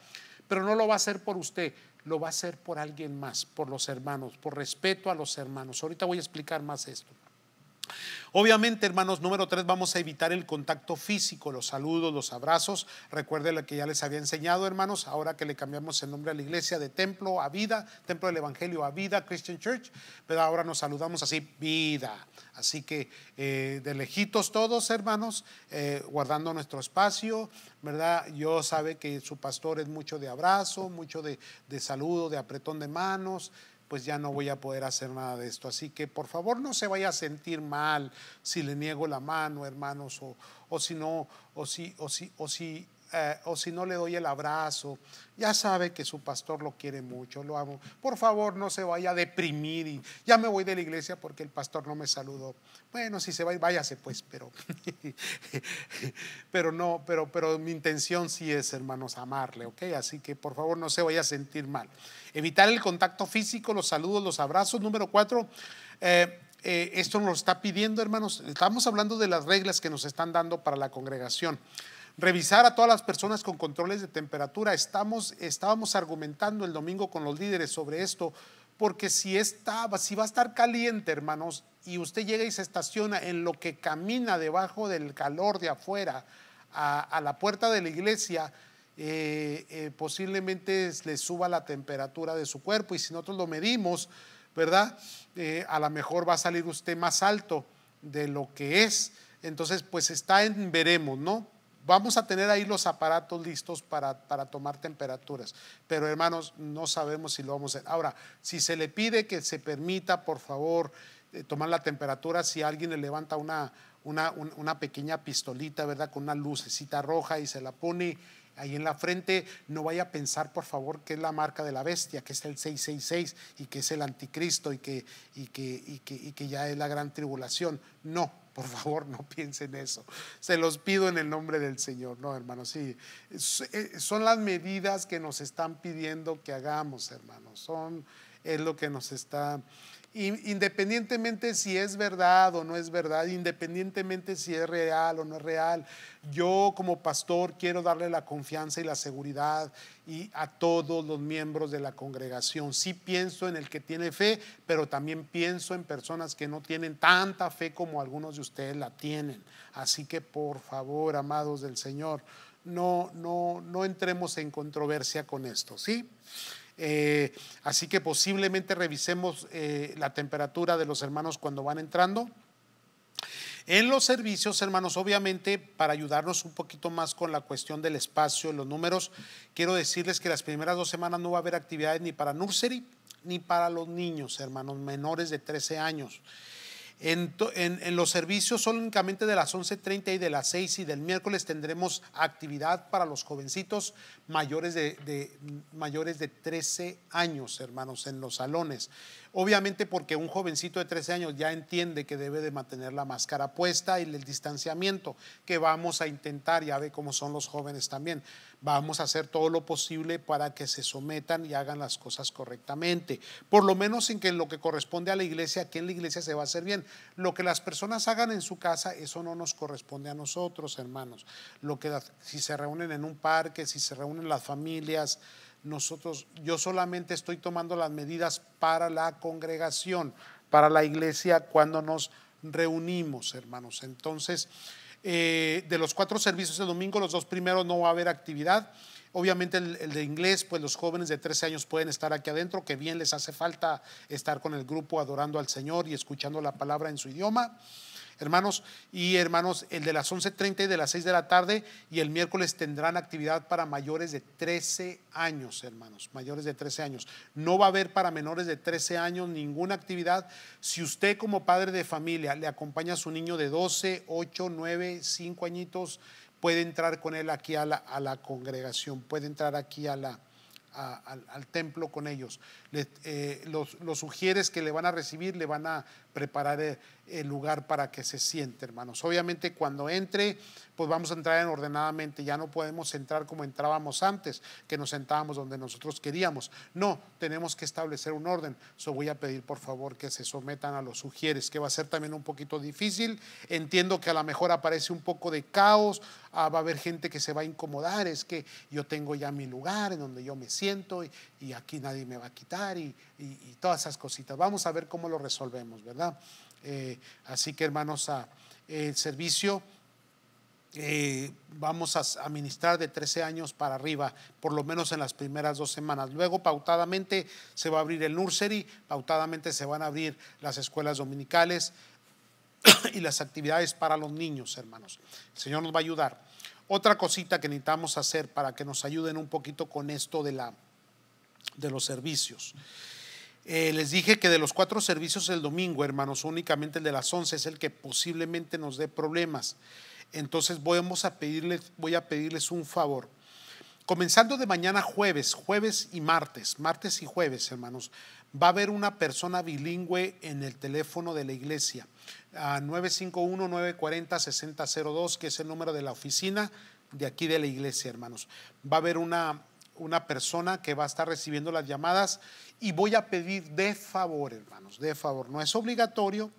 pero no lo va a hacer por usted, lo va a hacer por alguien más, por los hermanos, por respeto a los hermanos. Ahorita voy a explicar más esto. Obviamente, hermanos, número tres, vamos a evitar el contacto físico, los saludos, los abrazos. Recuerde lo que ya les había enseñado, hermanos, ahora que le cambiamos el nombre a la iglesia de templo a vida, templo del Evangelio a vida, Christian Church, pero ahora nos saludamos así, vida. Así que eh, de lejitos todos, hermanos, eh, guardando nuestro espacio, ¿verdad? Yo sabe que su pastor es mucho de abrazo, mucho de, de saludo, de apretón de manos, pues ya no voy a poder hacer nada de esto. Así que por favor no se vaya a sentir mal si le niego la mano, hermanos, o, o si no, o si, o si, o si eh, o si no le doy el abrazo, ya sabe que su pastor lo quiere mucho, lo amo. Por favor, no se vaya a deprimir y ya me voy de la iglesia porque el pastor no me saludó. Bueno, si se va, váyase pues, pero, pero no, pero, pero mi intención sí es, hermanos, amarle, ¿ok? Así que por favor no se vaya a sentir mal. Evitar el contacto físico, los saludos, los abrazos. Número cuatro, eh, eh, esto nos está pidiendo, hermanos. Estamos hablando de las reglas que nos están dando para la congregación revisar a todas las personas con controles de temperatura. Estamos, estábamos argumentando el domingo con los líderes sobre esto, porque si, está, si va a estar caliente, hermanos, y usted llega y se estaciona en lo que camina debajo del calor de afuera a, la puerta de la iglesia, eh, eh, posiblemente le suba la temperatura de su cuerpo y si nosotros lo medimos, ¿verdad? Eh, a lo mejor va a salir usted más alto de lo que es. Entonces, pues está en veremos, ¿no? Vamos a tener ahí los aparatos listos para, tomar temperaturas, pero hermanos, no sabemos si lo vamos a hacer. Ahora, si se le pide que se permita, por favor, eh, tomar la temperatura, si alguien le levanta una, una, una, pequeña pistolita, ¿verdad? Con una lucecita roja y se la pone ahí en la frente, no vaya a pensar, por favor, que es la marca de la bestia, que es el 666 y que es el anticristo y que, y que, y que, ya es la gran tribulación. No, por favor, no piensen eso. Se los pido en el nombre del Señor. No, hermanos, sí. Eh, son las medidas que nos están pidiendo que hagamos, hermanos. Son, es lo que nos está Independientemente si es verdad o no es verdad, independientemente si es real o no es real, yo como pastor quiero darle la confianza y la seguridad y a todos los miembros de la congregación. Sí pienso en el que tiene fe, pero también pienso en personas que no tienen tanta fe como algunos de ustedes la tienen. Así que por favor, amados del Señor, no no no entremos en controversia con esto, ¿sí? Eh, así que posiblemente revisemos eh, la temperatura de los hermanos cuando van entrando. En los servicios, hermanos, obviamente, para ayudarnos un poquito más con la cuestión del espacio, los números, quiero decirles que las primeras dos semanas no va a haber actividades ni para nursery ni para los niños, hermanos, menores de 13 años. En, los servicios únicamente de las 11.30 y de las 6 y del miércoles tendremos actividad para los jovencitos mayores de, mayores de 13 años, hermanos, en los salones. Obviamente porque un jovencito de 13 años ya entiende que debe de mantener la máscara puesta y el distanciamiento que vamos a intentar, ya ve cómo son los jóvenes también. Vamos a hacer todo lo posible para que se sometan y hagan las cosas correctamente. Por lo menos en que lo que corresponde a la iglesia, aquí en la iglesia se va a hacer bien. Lo que las personas hagan en su casa, eso no nos corresponde a nosotros, hermanos. Lo que si se reúnen en un parque, si se reúnen las familias, nosotros, yo solamente estoy tomando las medidas para la congregación, para la iglesia cuando nos reunimos, hermanos. Entonces, eh, de los cuatro servicios de domingo, los dos primeros no va a haber actividad. Obviamente el, el, de inglés, pues los jóvenes de 13 años pueden estar aquí adentro, que bien les hace falta estar con el grupo adorando al Señor y escuchando la palabra en su idioma. Hermanos y hermanos, el de las 11.30 y de las 6 de la tarde y el miércoles tendrán actividad para mayores de 13 años, hermanos, mayores de 13 años. No va a haber para menores de 13 años ninguna actividad. Si usted como padre de familia le acompaña a su niño de 12, 8, 9, 5 añitos, puede entrar con él aquí a la, a la congregación, puede entrar aquí a la... al, templo con ellos. Eh, los, los, sugieres que le van a recibir, le van a preparar eh, el lugar para que se siente, hermanos. Obviamente cuando entre, pues vamos a entrar en ordenadamente, ya no podemos entrar como entrábamos antes, que nos sentábamos donde nosotros queríamos. No, tenemos que establecer un orden. So voy a pedir por favor que se sometan a los sugieres, que va a ser también un poquito difícil. Entiendo que a lo mejor aparece un poco de caos, ah, va a haber gente que se va a incomodar, es que yo tengo ya mi lugar en donde yo me siento y, aquí nadie me va a quitar y todas esas cositas. Vamos a ver cómo lo resolvemos, ¿verdad? Eh, así que hermanos, el servicio eh, vamos a administrar de 13 años para arriba, por lo menos en las primeras dos semanas. Luego, pautadamente, se va a abrir el nursery, pautadamente se van a abrir las escuelas dominicales y las actividades para los niños, hermanos. El Señor nos va a ayudar. Otra cosita que necesitamos hacer para que nos ayuden un poquito con esto de, la, de los servicios. Eh, les dije que de los cuatro servicios el domingo, hermanos, únicamente el de las 11 es el que posiblemente nos dé problemas. Entonces a pedirles, voy a pedirles un favor. Comenzando de mañana jueves, jueves y martes, martes y jueves, hermanos, va a haber una persona bilingüe en el teléfono de la iglesia, a 951-940-6002, que es el número de la oficina de aquí de la iglesia, hermanos. Va a haber una, una persona que va a estar recibiendo las llamadas y voy a pedir de favor, hermanos, de favor. No es obligatorio,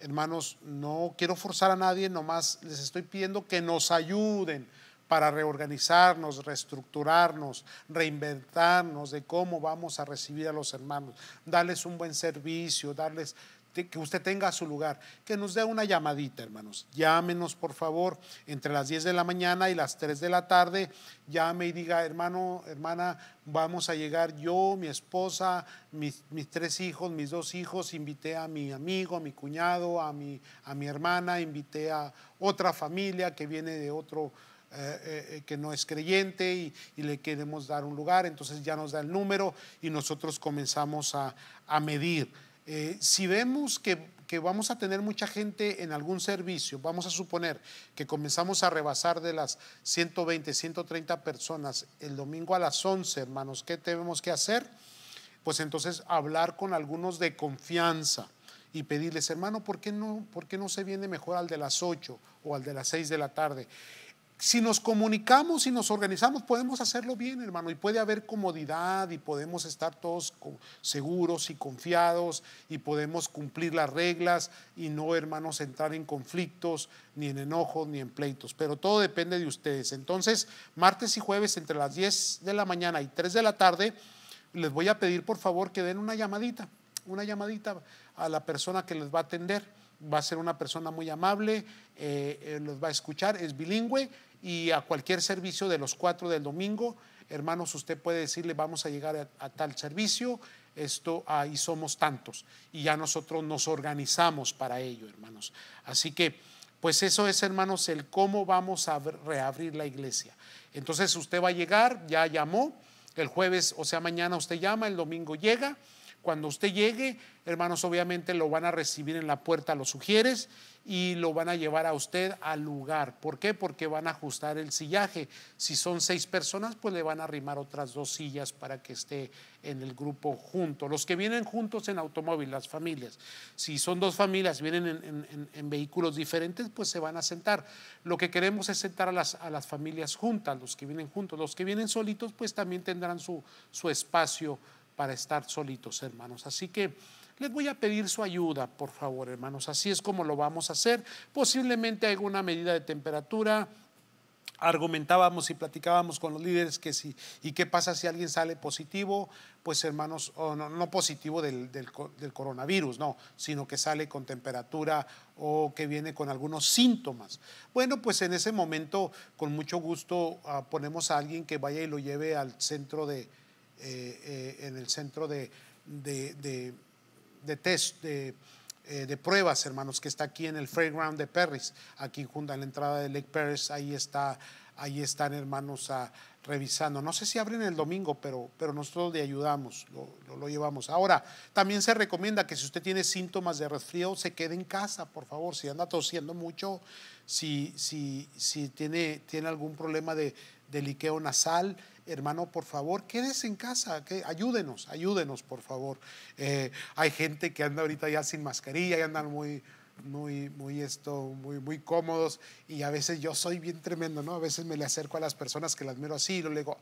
hermanos, no quiero forzar a nadie, nomás les estoy pidiendo que nos ayuden para reorganizarnos, reestructurarnos, reinventarnos de cómo vamos a recibir a los hermanos, darles un buen servicio, darles que usted tenga su lugar, que nos dé una llamadita, hermanos. Llámenos, por favor, entre las 10 de la mañana y las 3 de la tarde. Llame y diga, hermano, hermana, vamos a llegar yo, mi esposa, mis, tres hijos, mis dos hijos. Invité a mi amigo, a mi cuñado, a mi, a mi hermana, invité a otra familia que viene de otro. Eh, eh, eh, que no es creyente y, le queremos dar un lugar, entonces ya nos da el número y nosotros comenzamos a medir. Eh, si vemos que, vamos a tener mucha gente en algún servicio, vamos a suponer que comenzamos a rebasar de las 120, 130 personas el domingo a las 11, hermanos, ¿qué tenemos que hacer? Pues entonces hablar con algunos de confianza y pedirles, hermano, ¿por qué no, por qué no se viene mejor al de las 8 o al de las 6 de la tarde? si nos comunicamos y nos organizamos, podemos hacerlo bien, hermano, y puede haber comodidad y podemos estar todos seguros y confiados y podemos cumplir las reglas y no, hermanos, entrar en conflictos, ni en enojos, ni en pleitos. Pero todo depende de ustedes. Entonces, martes y jueves, entre las 10 de la mañana y 3 de la tarde, les voy a pedir, por favor, que den una llamadita, una llamadita a la persona que les va a atender. Va a ser una persona muy amable, eh, eh va a escuchar, es bilingüe y a cualquier servicio de los cuatro del domingo, hermanos, usted puede decirle, vamos a llegar a, tal servicio, esto ahí somos tantos y ya nosotros nos organizamos para ello, hermanos. Así que, pues eso es, hermanos, el cómo vamos a reabrir la iglesia. Entonces usted va a llegar, ya llamó, el jueves, o sea, mañana usted llama, el domingo llega cuando usted llegue, hermanos, obviamente lo van a recibir en la puerta los sugieres y lo van a llevar a usted al lugar. ¿Por qué? Porque van a ajustar el sillaje. Si son seis personas, pues le van a arrimar otras dos sillas para que esté en el grupo junto. Los que vienen juntos en automóvil, las familias. Si son dos familias, vienen en, vehículos diferentes, pues se van a sentar. Lo que queremos es sentar a las, familias juntas, los que vienen juntos. Los que vienen solitos, pues también tendrán su espacio para estar solitos, hermanos. Así que les voy a pedir su ayuda, por favor, hermanos. Así es como lo vamos a hacer. Posiblemente alguna medida de temperatura. Argumentábamos y platicábamos con los líderes que si, y qué pasa si alguien sale positivo, pues hermanos, no, positivo del, coronavirus, no, sino que sale con temperatura o que viene con algunos síntomas. Bueno, pues en ese momento, con mucho gusto, ah, ponemos a alguien que vaya y lo lleve al centro de, eh, eh, en el centro de, de, test, eh, de, pruebas, hermanos, que está aquí en el Fairground de Perris, aquí junto a la entrada de Lake Perris, ahí está, ahí están hermanos revisando. No sé si abren el domingo, pero, pero nosotros le ayudamos, lo, lo, llevamos. Ahora, también se recomienda que si usted tiene síntomas de resfrío, se quede en casa, por favor, si anda tosiendo mucho, si, si, si tiene, tiene algún problema de, de liqueo nasal, hermano, por favor, quédese en casa, ayúdenos, ayúdenos, por favor. Eh, hay gente que anda ahorita ya sin mascarilla y andan muy, muy, muy esto, muy, muy cómodos y a veces yo soy bien tremendo, ¿no? A veces me le acerco a las personas que las miro así y le digo,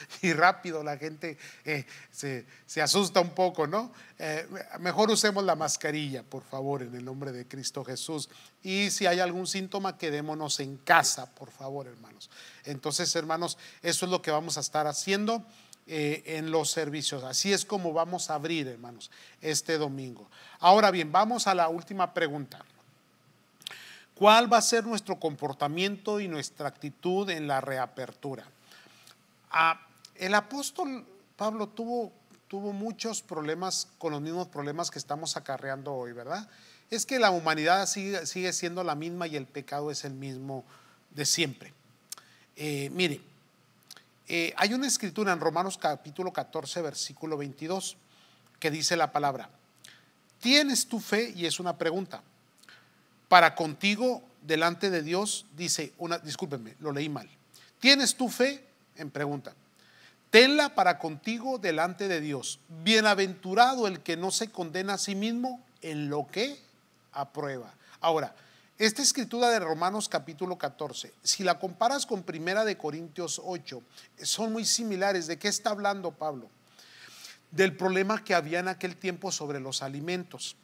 y rápido la gente eh, se, asusta un poco, ¿no? Eh, mejor usemos la mascarilla, por favor, en el nombre de Cristo Jesús. Y si hay algún síntoma, quedémonos en casa, por favor, hermanos. Entonces, hermanos, eso es lo que vamos a estar haciendo. Eh, en los servicios. Así es como vamos a abrir, hermanos, este domingo. Ahora bien, vamos a la última pregunta. ¿Cuál va a ser nuestro comportamiento y nuestra actitud en la reapertura? Ah, el apóstol Pablo tuvo, tuvo muchos problemas con los mismos problemas que estamos acarreando hoy, ¿verdad? Es que la humanidad sigue, sigue siendo la misma y el pecado es el mismo de siempre. Eh, mire, eh, hay una escritura en Romanos capítulo 14, versículo 22, que dice la palabra, tienes tu fe y es una pregunta. Para contigo, delante de Dios, dice una, discúlpenme, lo leí mal. ¿Tienes tu fe? En pregunta tenla para contigo delante de Dios. Bienaventurado el que no se condena a sí mismo en lo que aprueba. Ahora, esta escritura de Romanos capítulo 14, si la comparas con Primera de Corintios 8, son muy similares. ¿De qué está hablando Pablo? Del problema que había en aquel tiempo sobre los alimentos.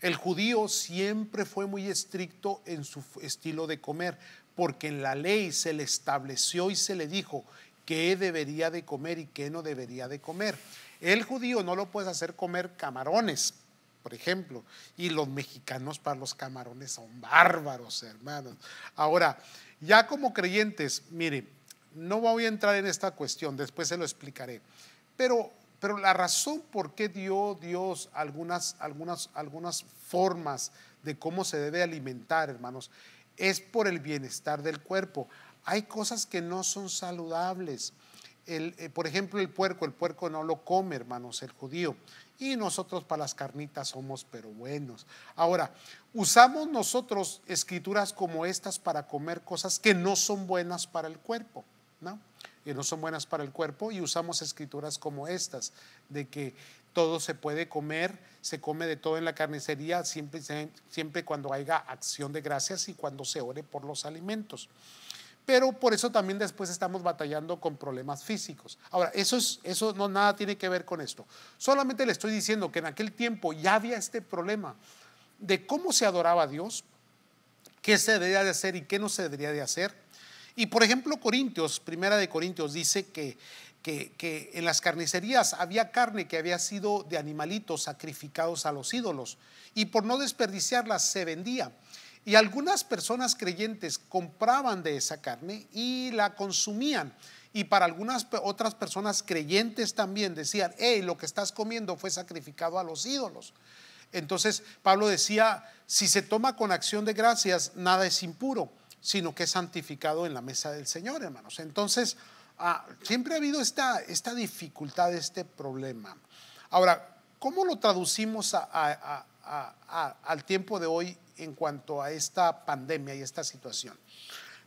El judío siempre fue muy estricto en su estilo de comer, porque en la ley se le estableció y se le dijo, qué debería de comer y qué no debería de comer. El judío no lo puedes hacer comer camarones, por ejemplo, y los mexicanos para los camarones son bárbaros, hermanos. Ahora, ya como creyentes, mire, no voy a entrar en esta cuestión, después se lo explicaré, pero, pero la razón por qué dio Dios algunas, algunas, algunas formas de cómo se debe alimentar, hermanos, es por el bienestar del cuerpo. Hay cosas que no son saludables. Eh, por ejemplo, el puerco, el puerco no lo come, hermanos, el judío. Y nosotros para las carnitas somos pero buenos. Ahora, usamos nosotros escrituras como estas para comer cosas que no son buenas para el cuerpo, ¿no? Que no son buenas para el cuerpo y usamos escrituras como estas, de que todo se puede comer, se come de todo en la carnicería, siempre, siempre cuando haya acción de gracias y cuando se ore por los alimentos pero por eso también después estamos batallando con problemas físicos. Ahora, eso, es, eso no nada tiene que ver con esto. Solamente le estoy diciendo que en aquel tiempo ya había este problema de cómo se adoraba a Dios, qué se debería de hacer y qué no se debería de hacer. Y por ejemplo, Corintios, primera de Corintios, dice que, que, que en las carnicerías había carne que había sido de animalitos sacrificados a los ídolos y por no desperdiciarla se vendía. Y algunas personas creyentes compraban de esa carne y la consumían. Y para algunas otras personas creyentes también decían, hey, lo que estás comiendo fue sacrificado a los ídolos. Entonces Pablo decía, si se toma con acción de gracias, nada es impuro, sino que es santificado en la mesa del Señor, hermanos. Entonces, ah, siempre ha habido esta, esta, dificultad, este problema. Ahora, ¿cómo lo traducimos al tiempo de hoy en cuanto a esta pandemia y esta situación?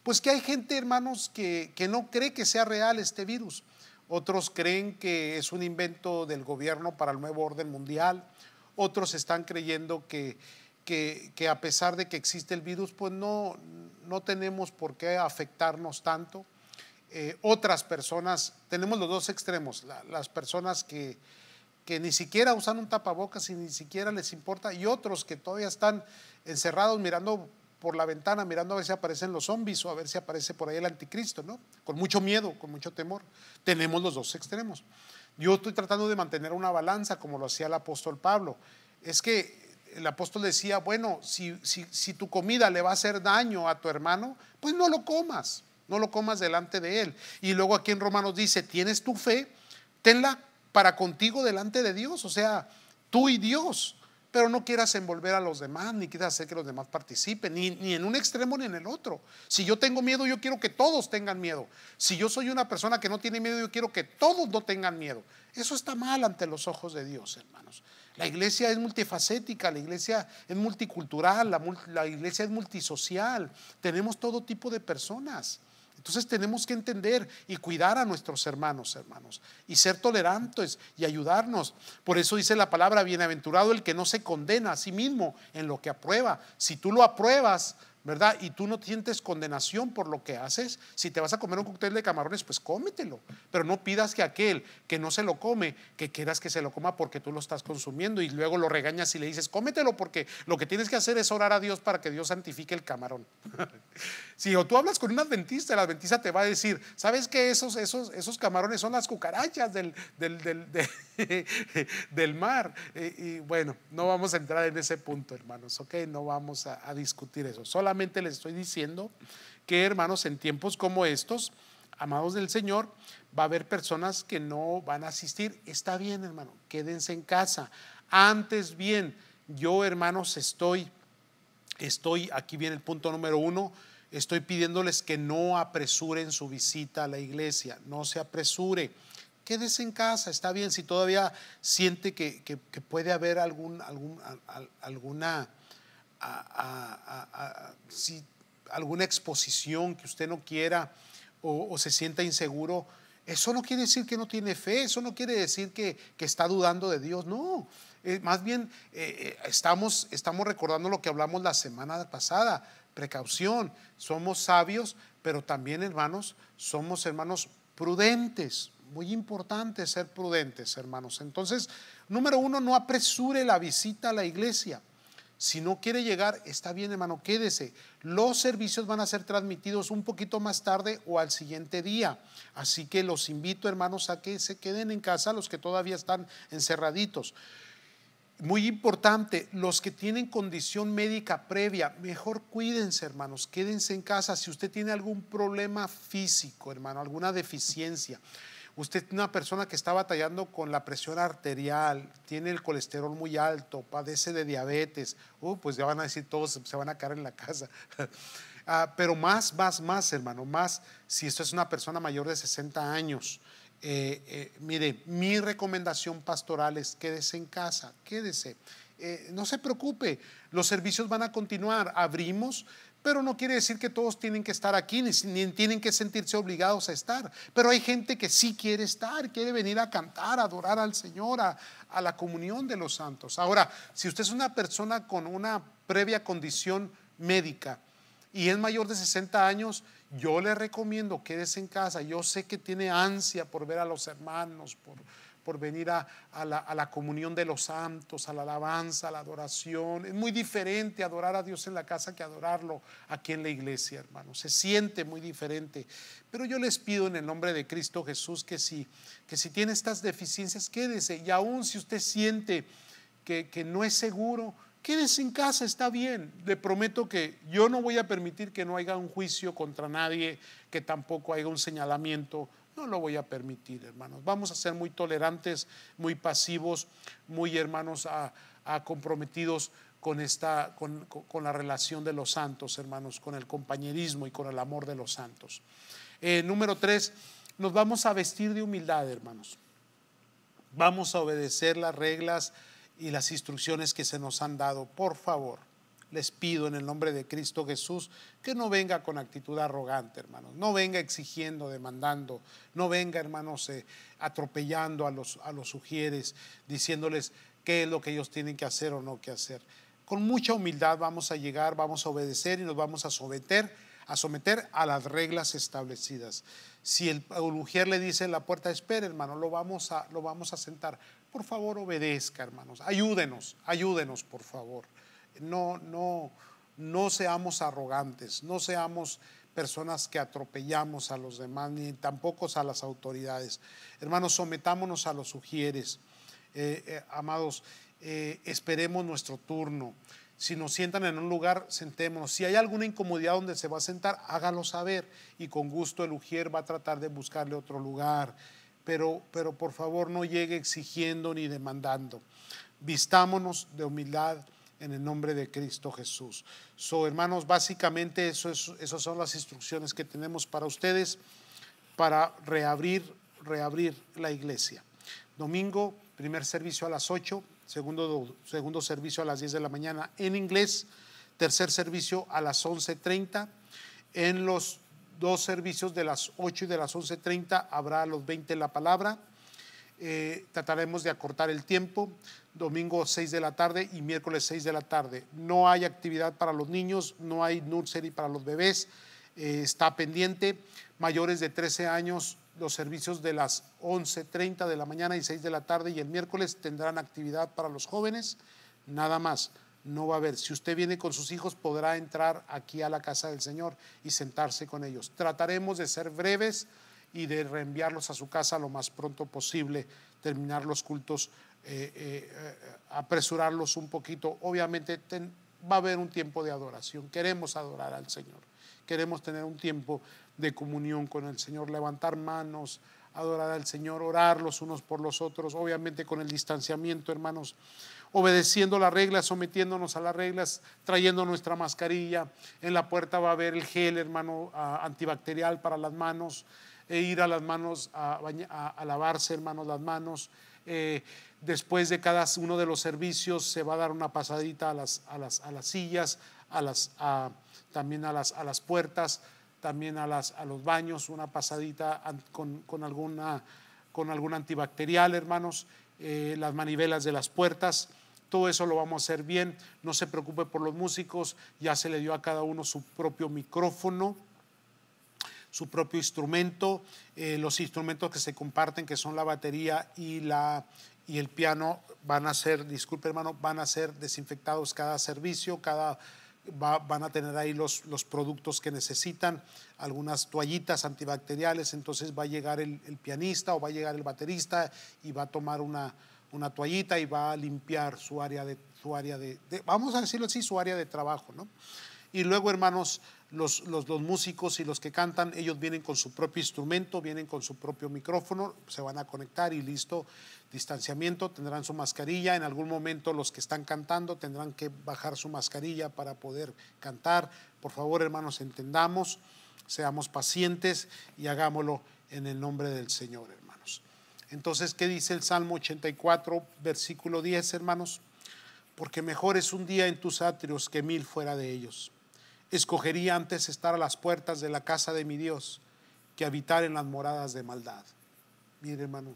Pues que hay gente, hermanos, que, no cree que sea real este virus. Otros creen que es un invento del gobierno para el nuevo orden mundial. Otros están creyendo que, que, a pesar de que existe el virus, pues no, no tenemos por qué afectarnos tanto. Eh, otras personas, tenemos los dos extremos, las personas que, que ni siquiera usan un tapabocas y ni siquiera les importa, y otros que todavía están encerrados mirando por la ventana, mirando a ver si aparecen los zombies o a ver si aparece por ahí el anticristo, ¿no? Con mucho miedo, con mucho temor. Tenemos los dos extremos. Yo estoy tratando de mantener una balanza como lo hacía el apóstol Pablo. Es que el apóstol decía, bueno, si, si, si tu comida le va a hacer daño a tu hermano, pues no lo comas, no lo comas delante de él. Y luego aquí en Romanos dice, tienes tu fe, tenla para contigo delante de Dios, o sea, tú y Dios, pero no quieras envolver a los demás, ni quieras hacer que los demás participen, ni, en un extremo ni en el otro. Si yo tengo miedo, yo quiero que todos tengan miedo. Si yo soy una persona que no tiene miedo, yo quiero que todos no tengan miedo. Eso está mal ante los ojos de Dios, hermanos. La iglesia es multifacética, la iglesia es multicultural, la, la iglesia es multisocial. Tenemos todo tipo de personas. Entonces tenemos que entender y cuidar a nuestros hermanos, hermanos, y ser tolerantes y ayudarnos. Por eso dice la palabra, bienaventurado el que no se condena a sí mismo en lo que aprueba. Si tú lo apruebas, ¿verdad? Y tú no sientes condenación por lo que haces. Si te vas a comer un cóctel de camarones, pues cómetelo. Pero no pidas que aquel que no se lo come, que quieras que se lo coma porque tú lo estás consumiendo y luego lo regañas y le dices, cómetelo porque lo que tienes que hacer es orar a Dios para que Dios santifique el camarón. si o tú hablas con un adventista, el adventista te va a decir, ¿sabes que esos, esos, esos camarones son las cucarachas del, del, del, mar? Eh, y, bueno, no vamos a entrar en ese punto, hermanos, ¿ok? No vamos a, a discutir eso. Solamente les estoy diciendo que, hermanos, en tiempos como estos, amados del Señor, va a haber personas que no van a asistir. Está bien, hermano, quédense en casa. Antes bien, yo, hermanos, estoy, estoy, aquí viene el punto número uno, estoy pidiéndoles que no apresuren su visita a la iglesia, no se apresure. Quédese en casa, está bien, si todavía siente que, puede haber algún, algún, alguna a, si alguna exposición que usted no quiera o, se sienta inseguro, eso no quiere decir que no tiene fe, eso no quiere decir que, que está dudando de Dios, no. Eh, más bien eh, eh, estamos, estamos recordando lo que hablamos la semana pasada, precaución, somos sabios, pero también hermanos, somos hermanos prudentes, muy importante ser prudentes, hermanos. Entonces, número uno, no apresure la visita a la iglesia. Si no quiere llegar, está bien, hermano, quédese. Los servicios van a ser transmitidos un poquito más tarde o al siguiente día. Así que los invito, hermanos, a que se queden en casa los que todavía están encerraditos. Muy importante, los que tienen condición médica previa, mejor cuídense, hermanos, quédense en casa. Si usted tiene algún problema físico, hermano, alguna deficiencia, Usted es una persona que está batallando con la presión arterial, tiene el colesterol muy alto, padece de diabetes. Uh, pues ya van a decir todos, se van a caer en la casa. Ah, pero más, más, más, hermano, más si esto es una persona mayor de 60 años. Eh, eh, mire, mi recomendación pastoral es quédese en casa, quédese. Eh, no se preocupe, los servicios van a continuar. Abrimos pero no quiere decir que todos tienen que estar aquí, ni, tienen que sentirse obligados a estar. Pero hay gente que sí quiere estar, quiere venir a cantar, a adorar al Señor, a, la comunión de los santos. Ahora, si usted es una persona con una previa condición médica y es mayor de 60 años, yo le recomiendo quedes en casa. Yo sé que tiene ansia por ver a los hermanos, por por venir a, la, comunión de los santos, a la alabanza, a la adoración. Es muy diferente adorar a Dios en la casa que adorarlo aquí en la iglesia, hermano. Se siente muy diferente. Pero yo les pido en el nombre de Cristo Jesús que si, que si tiene estas deficiencias, quédese. Y aún si usted siente que, que no es seguro, quédese en casa, está bien. Le prometo que yo no voy a permitir que no haya un juicio contra nadie, que tampoco haya un señalamiento no lo voy a permitir, hermanos. Vamos a ser muy tolerantes, muy pasivos, muy hermanos a, comprometidos con, esta, con, la relación de los santos, hermanos, con el compañerismo y con el amor de los santos. Eh, número tres, nos vamos a vestir de humildad, hermanos. Vamos a obedecer las reglas y las instrucciones que se nos han dado, por favor. Les pido en el nombre de Cristo Jesús que no venga con actitud arrogante, hermanos. No venga exigiendo, demandando. No venga, hermanos, eh, atropellando a los, a los sugieres, diciéndoles qué es lo que ellos tienen que hacer o no que hacer. Con mucha humildad vamos a llegar, vamos a obedecer y nos vamos a someter a someter a las reglas establecidas. Si el mujer le dice en la puerta, espera hermano, lo vamos, a, lo vamos a sentar. Por favor, obedezca, hermanos. Ayúdenos, ayúdenos, por favor no, no, no seamos arrogantes, no seamos personas que atropellamos a los demás, ni tampoco a las autoridades. Hermanos, sometámonos a los sugieres. Eh, eh, amados, eh, esperemos nuestro turno. Si nos sientan en un lugar, sentémonos. Si hay alguna incomodidad donde se va a sentar, hágalo saber. Y con gusto el ujier va a tratar de buscarle otro lugar. Pero, pero por favor no llegue exigiendo ni demandando. Vistámonos de humildad, en el nombre de Cristo Jesús. So, hermanos, básicamente eso esas son las instrucciones que tenemos para ustedes para reabrir, reabrir la iglesia. Domingo, primer servicio a las 8, segundo, segundo servicio a las 10 de la mañana en inglés, tercer servicio a las 11.30. En los dos servicios de las 8 y de las 11.30 habrá a los 20 la palabra eh, trataremos de acortar el tiempo, domingo 6 de la tarde y miércoles 6 de la tarde. No hay actividad para los niños, no hay nursery para los bebés, eh, está pendiente. Mayores de 13 años, los servicios de las 11.30 de la mañana y 6 de la tarde y el miércoles tendrán actividad para los jóvenes, nada más. No va a haber. Si usted viene con sus hijos, podrá entrar aquí a la casa del Señor y sentarse con ellos. Trataremos de ser breves y de reenviarlos a su casa lo más pronto posible, terminar los cultos, eh, eh, apresurarlos un poquito. Obviamente va a haber un tiempo de adoración. Queremos adorar al Señor. Queremos tener un tiempo de comunión con el Señor, levantar manos, adorar al Señor, orar los unos por los otros, obviamente con el distanciamiento, hermanos, obedeciendo las reglas, sometiéndonos a las reglas, trayendo nuestra mascarilla. En la puerta va a haber el gel, hermano, antibacterial para las manos e ir a las manos, a, lavarse, hermanos, las manos. Eh, después de cada uno de los servicios se va a dar una pasadita a las, sillas, también a las, puertas, también a, los baños, una pasadita con, alguna, con algún antibacterial, hermanos, eh, las manivelas de las puertas. Todo eso lo vamos a hacer bien, no se preocupe por los músicos, ya se le dio a cada uno su propio micrófono, su propio instrumento, eh, los instrumentos que se comparten, que son la batería y, la, y el piano, van a ser, disculpe hermano, van a ser desinfectados cada servicio, cada... Va, van a tener ahí los, los, productos que necesitan, algunas toallitas antibacteriales, entonces va a llegar el, pianista o va a llegar el baterista y va a tomar una, una toallita y va a limpiar su área, de, su área vamos a decirlo así, su área de trabajo. ¿no? Y luego, hermanos, los, músicos y los que cantan, ellos vienen con su propio instrumento, vienen con su propio micrófono, se van a conectar y listo, distanciamiento, tendrán su mascarilla, en algún momento los que están cantando tendrán que bajar su mascarilla para poder cantar. Por favor, hermanos, entendamos, seamos pacientes y hagámoslo en el nombre del Señor, hermanos. Entonces, ¿qué dice el Salmo 84, versículo 10, hermanos? Porque mejor es un día en tus atrios que mil fuera de ellos escogería antes estar a las puertas de la casa de mi Dios que habitar en las moradas de maldad. Mire, hermano,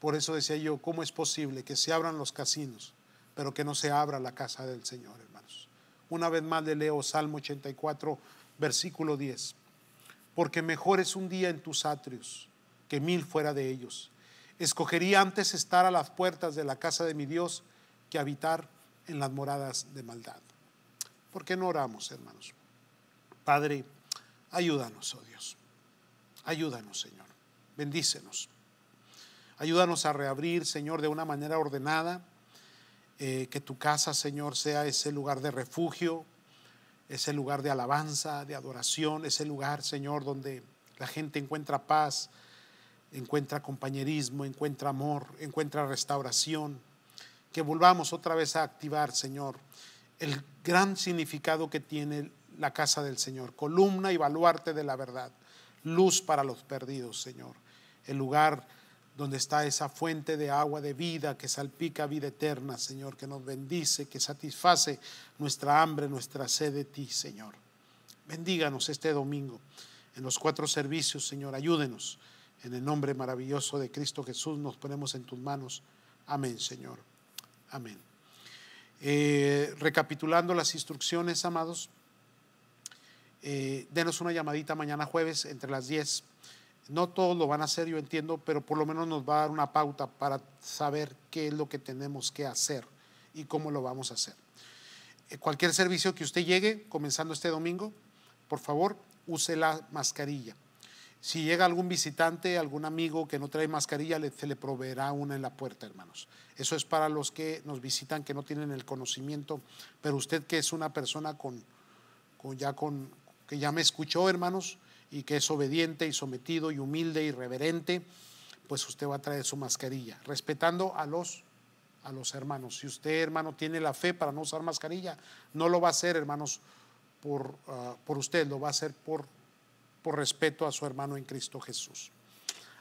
por eso decía yo, ¿cómo es posible que se abran los casinos, pero que no se abra la casa del Señor, hermanos? Una vez más le leo Salmo 84, versículo 10. Porque mejor es un día en tus atrios que mil fuera de ellos. Escogería antes estar a las puertas de la casa de mi Dios que habitar en las moradas de maldad. ¿Por qué no oramos, hermanos? Padre, ayúdanos, oh Dios. Ayúdanos, Señor. Bendícenos. Ayúdanos a reabrir, Señor, de una manera ordenada. Eh, que tu casa, Señor, sea ese lugar de refugio, ese lugar de alabanza, de adoración, ese lugar, Señor, donde la gente encuentra paz, encuentra compañerismo, encuentra amor, encuentra restauración. Que volvamos otra vez a activar, Señor, el gran significado que tiene la casa del Señor, columna y baluarte de la verdad, luz para los perdidos, Señor, el lugar donde está esa fuente de agua de vida que salpica vida eterna, Señor, que nos bendice, que satisface nuestra hambre, nuestra sed de ti, Señor. Bendíganos este domingo en los cuatro servicios, Señor, ayúdenos. En el nombre maravilloso de Cristo Jesús nos ponemos en tus manos. Amén, Señor. Amén. Eh, recapitulando las instrucciones, amados, eh, denos una llamadita mañana jueves entre las 10. No todos lo van a hacer, yo entiendo, pero por lo menos nos va a dar una pauta para saber qué es lo que tenemos que hacer y cómo lo vamos a hacer. Eh, cualquier servicio que usted llegue, comenzando este domingo, por favor, use la mascarilla. Si llega algún visitante, algún amigo que no trae mascarilla, le, se le proveerá una en la puerta, hermanos. Eso es para los que nos visitan, que no tienen el conocimiento, pero usted que es una persona con, ya con, que ya me escuchó, hermanos, y que es obediente y sometido y humilde y reverente, pues usted va a traer su mascarilla, respetando a los a los hermanos. Si usted, hermano, tiene la fe para no usar mascarilla, no lo va a hacer, hermanos, por, ah, por usted, lo va a hacer por por respeto a su hermano en Cristo Jesús.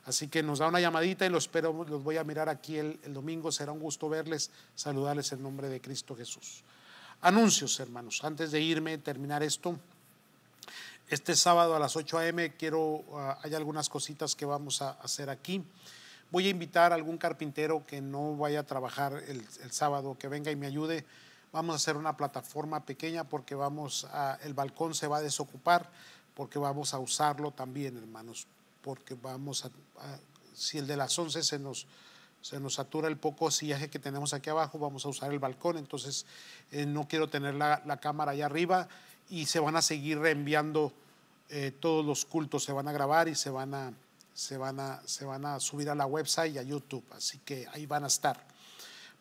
Así que nos da una llamadita y los espero, los voy a mirar aquí el, domingo. Será un gusto verles, saludarles en nombre de Cristo Jesús. Anuncios, hermanos. Antes de irme, terminar esto. Este sábado a las 8 a.m. quiero, ah, hay algunas cositas que vamos a hacer aquí. Voy a invitar a algún carpintero que no vaya a trabajar el, sábado, que venga y me ayude. Vamos a hacer una plataforma pequeña porque vamos a, el balcón se va a desocupar porque vamos a usarlo también, hermanos, porque vamos a, si el de las 11 se nos, se nos satura el poco sillaje que tenemos aquí abajo, vamos a usar el balcón, entonces eh, no quiero tener la, cámara allá arriba y se van a seguir reenviando eh, todos los cultos, se van a grabar y se van a, se van a, se van a subir a la website y a YouTube, así que ahí van a estar.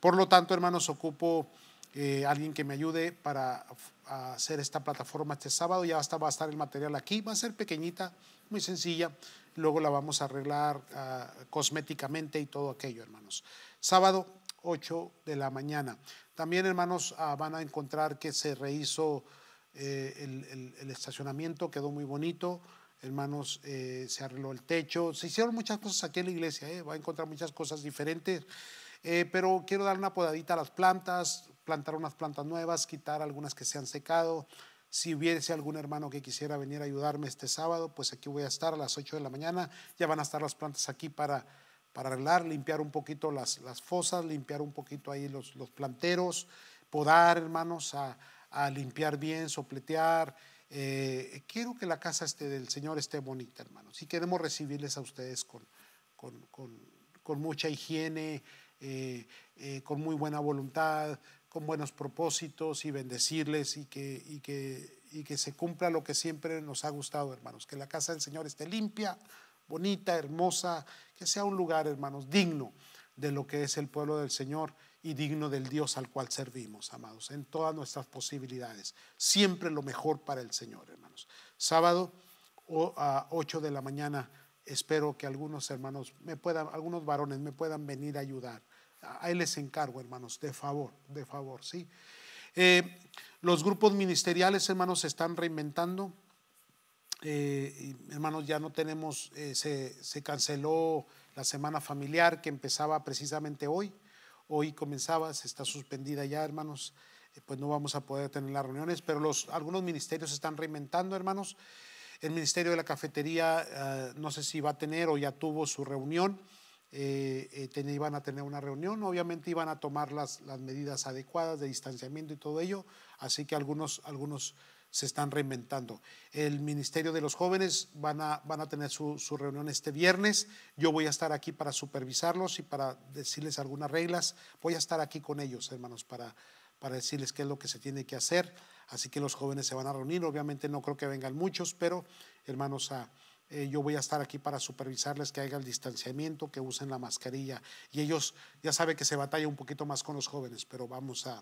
Por lo tanto, hermanos, ocupo eh, alguien que me ayude para a hacer esta plataforma este sábado. Ya va a estar el material aquí. Va a ser pequeñita, muy sencilla. Luego la vamos a arreglar ah, cosméticamente y todo aquello, hermanos. Sábado, 8 de la mañana. También, hermanos, ah, van a encontrar que se rehizo eh, el, estacionamiento, quedó muy bonito. Hermanos, eh, se arregló el techo. Se hicieron muchas cosas aquí en la iglesia. Eh. Va a encontrar muchas cosas diferentes. pero quiero dar una podadita a las plantas, plantar unas plantas nuevas, quitar algunas que se han secado. Si hubiese algún hermano que quisiera venir a ayudarme este sábado, pues aquí voy a estar a las 8 de la mañana. Ya van a estar las plantas aquí para, para arreglar, limpiar un poquito las, las fosas, limpiar un poquito ahí los, planteros, podar, hermanos, a, limpiar bien, sopletear. Eh, quiero que la casa este del Señor esté bonita, hermanos. Y queremos recibirles a ustedes con, con, mucha higiene, eh, eh, con muy buena voluntad, con buenos propósitos y bendecirles y que, que, que se cumpla lo que siempre nos ha gustado, hermanos, que la casa del Señor esté limpia, bonita, hermosa, que sea un lugar, hermanos, digno de lo que es el pueblo del Señor y digno del Dios al cual servimos, amados, en todas nuestras posibilidades. Siempre lo mejor para el Señor, hermanos. Sábado a 8 de la mañana, espero que algunos hermanos me puedan, algunos varones me puedan venir a ayudar Ahí les encargo, hermanos, de favor, de favor, sí. Eh, los grupos ministeriales, hermanos, se están reinventando. Eh, hermanos, ya no tenemos, eh, se, canceló la semana familiar que empezaba precisamente hoy. Hoy comenzaba, se está suspendida ya, hermanos. pues no vamos a poder tener las reuniones, pero los, algunos ministerios se están reinventando, hermanos. El Ministerio de la Cafetería, no sé si va a tener o ya tuvo su reunión. Eh, eh, iban a tener una reunión, obviamente iban a tomar las, medidas adecuadas de distanciamiento y todo ello, así que algunos, algunos se están reinventando. El Ministerio de los Jóvenes van a, van a tener su, su, reunión este viernes, yo voy a estar aquí para supervisarlos y para decirles algunas reglas, voy a estar aquí con ellos, hermanos, para, para decirles qué es lo que se tiene que hacer, así que los jóvenes se van a reunir, obviamente no creo que vengan muchos, pero hermanos, a eh, yo voy a estar aquí para supervisarles que haga el distanciamiento, que usen la mascarilla. Y ellos, ya saben que se batalla un poquito más con los jóvenes, pero vamos a,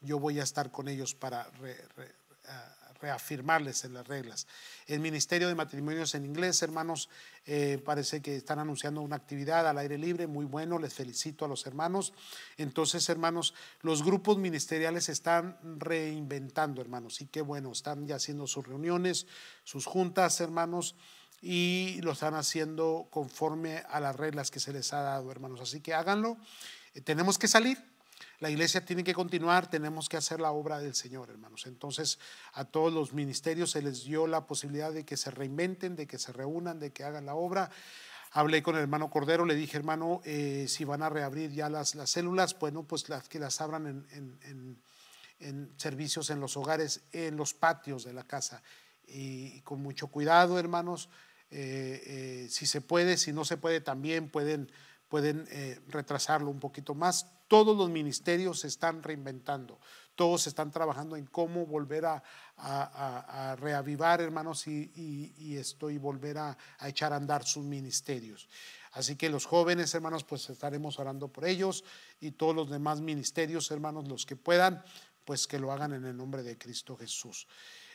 yo voy a estar con ellos para reafirmarles en las reglas. El Ministerio de Matrimonios en Inglés, hermanos, eh, parece que están anunciando una actividad al aire libre, muy bueno, les felicito a los hermanos. Entonces, hermanos, los grupos ministeriales están reinventando, hermanos, y qué bueno, están ya haciendo sus reuniones, sus juntas, hermanos y lo están haciendo conforme a las reglas que se les ha dado, hermanos. Así que háganlo. Eh, tenemos que salir. La iglesia tiene que continuar, tenemos que hacer la obra del Señor, hermanos. Entonces, a todos los ministerios se les dio la posibilidad de que se reinventen, de que se reúnan, de que hagan la obra. Hablé con el hermano Cordero, le dije, hermano, eh, si van a reabrir ya las, las células, bueno, pues las que las abran en, en servicios en los hogares, en los patios de la casa. Y con mucho cuidado, hermanos, eh, eh, si se puede, si no se puede también pueden, pueden eh, retrasarlo un poquito más. Todos los ministerios se están reinventando, todos están trabajando en cómo volver a, reavivar, hermanos, y, estoy volver a, a echar a andar sus ministerios. Así que los jóvenes, hermanos, pues estaremos orando por ellos y todos los demás ministerios, hermanos, los que puedan, pues que lo hagan en el nombre de Cristo Jesús.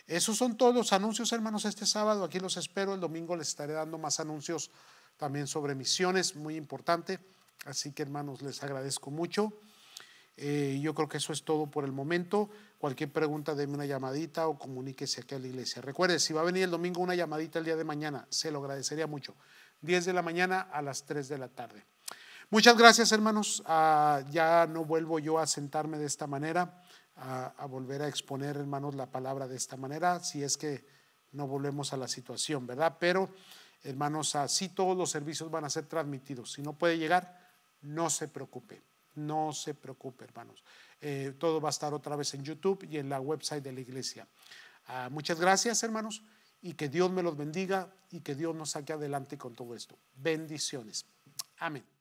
Esos son todos los anuncios, hermanos, este sábado. Aquí los espero. El domingo les estaré dando más anuncios también sobre misiones, muy importante. Así que, hermanos, les agradezco mucho. Eh, yo creo que eso es todo por el momento. Cualquier pregunta, denme una llamadita o comuníquese aquí a la iglesia. Recuerde, si va a venir el domingo, una llamadita el día de mañana. Se lo agradecería mucho. 10 de la mañana a las 3 de la tarde. Muchas gracias, hermanos. Ah, ya no vuelvo yo a sentarme de esta manera a, volver a exponer, hermanos, la palabra de esta manera, si es que no volvemos a la situación, ¿verdad? Pero, hermanos, así todos los servicios van a ser transmitidos. Si no puede llegar, no se preocupe, no se preocupe, hermanos. Eh, todo va a estar otra vez en YouTube y en la website de la iglesia. Ah, muchas gracias, hermanos, y que Dios me los bendiga y que Dios nos saque adelante con todo esto. Bendiciones. Amén.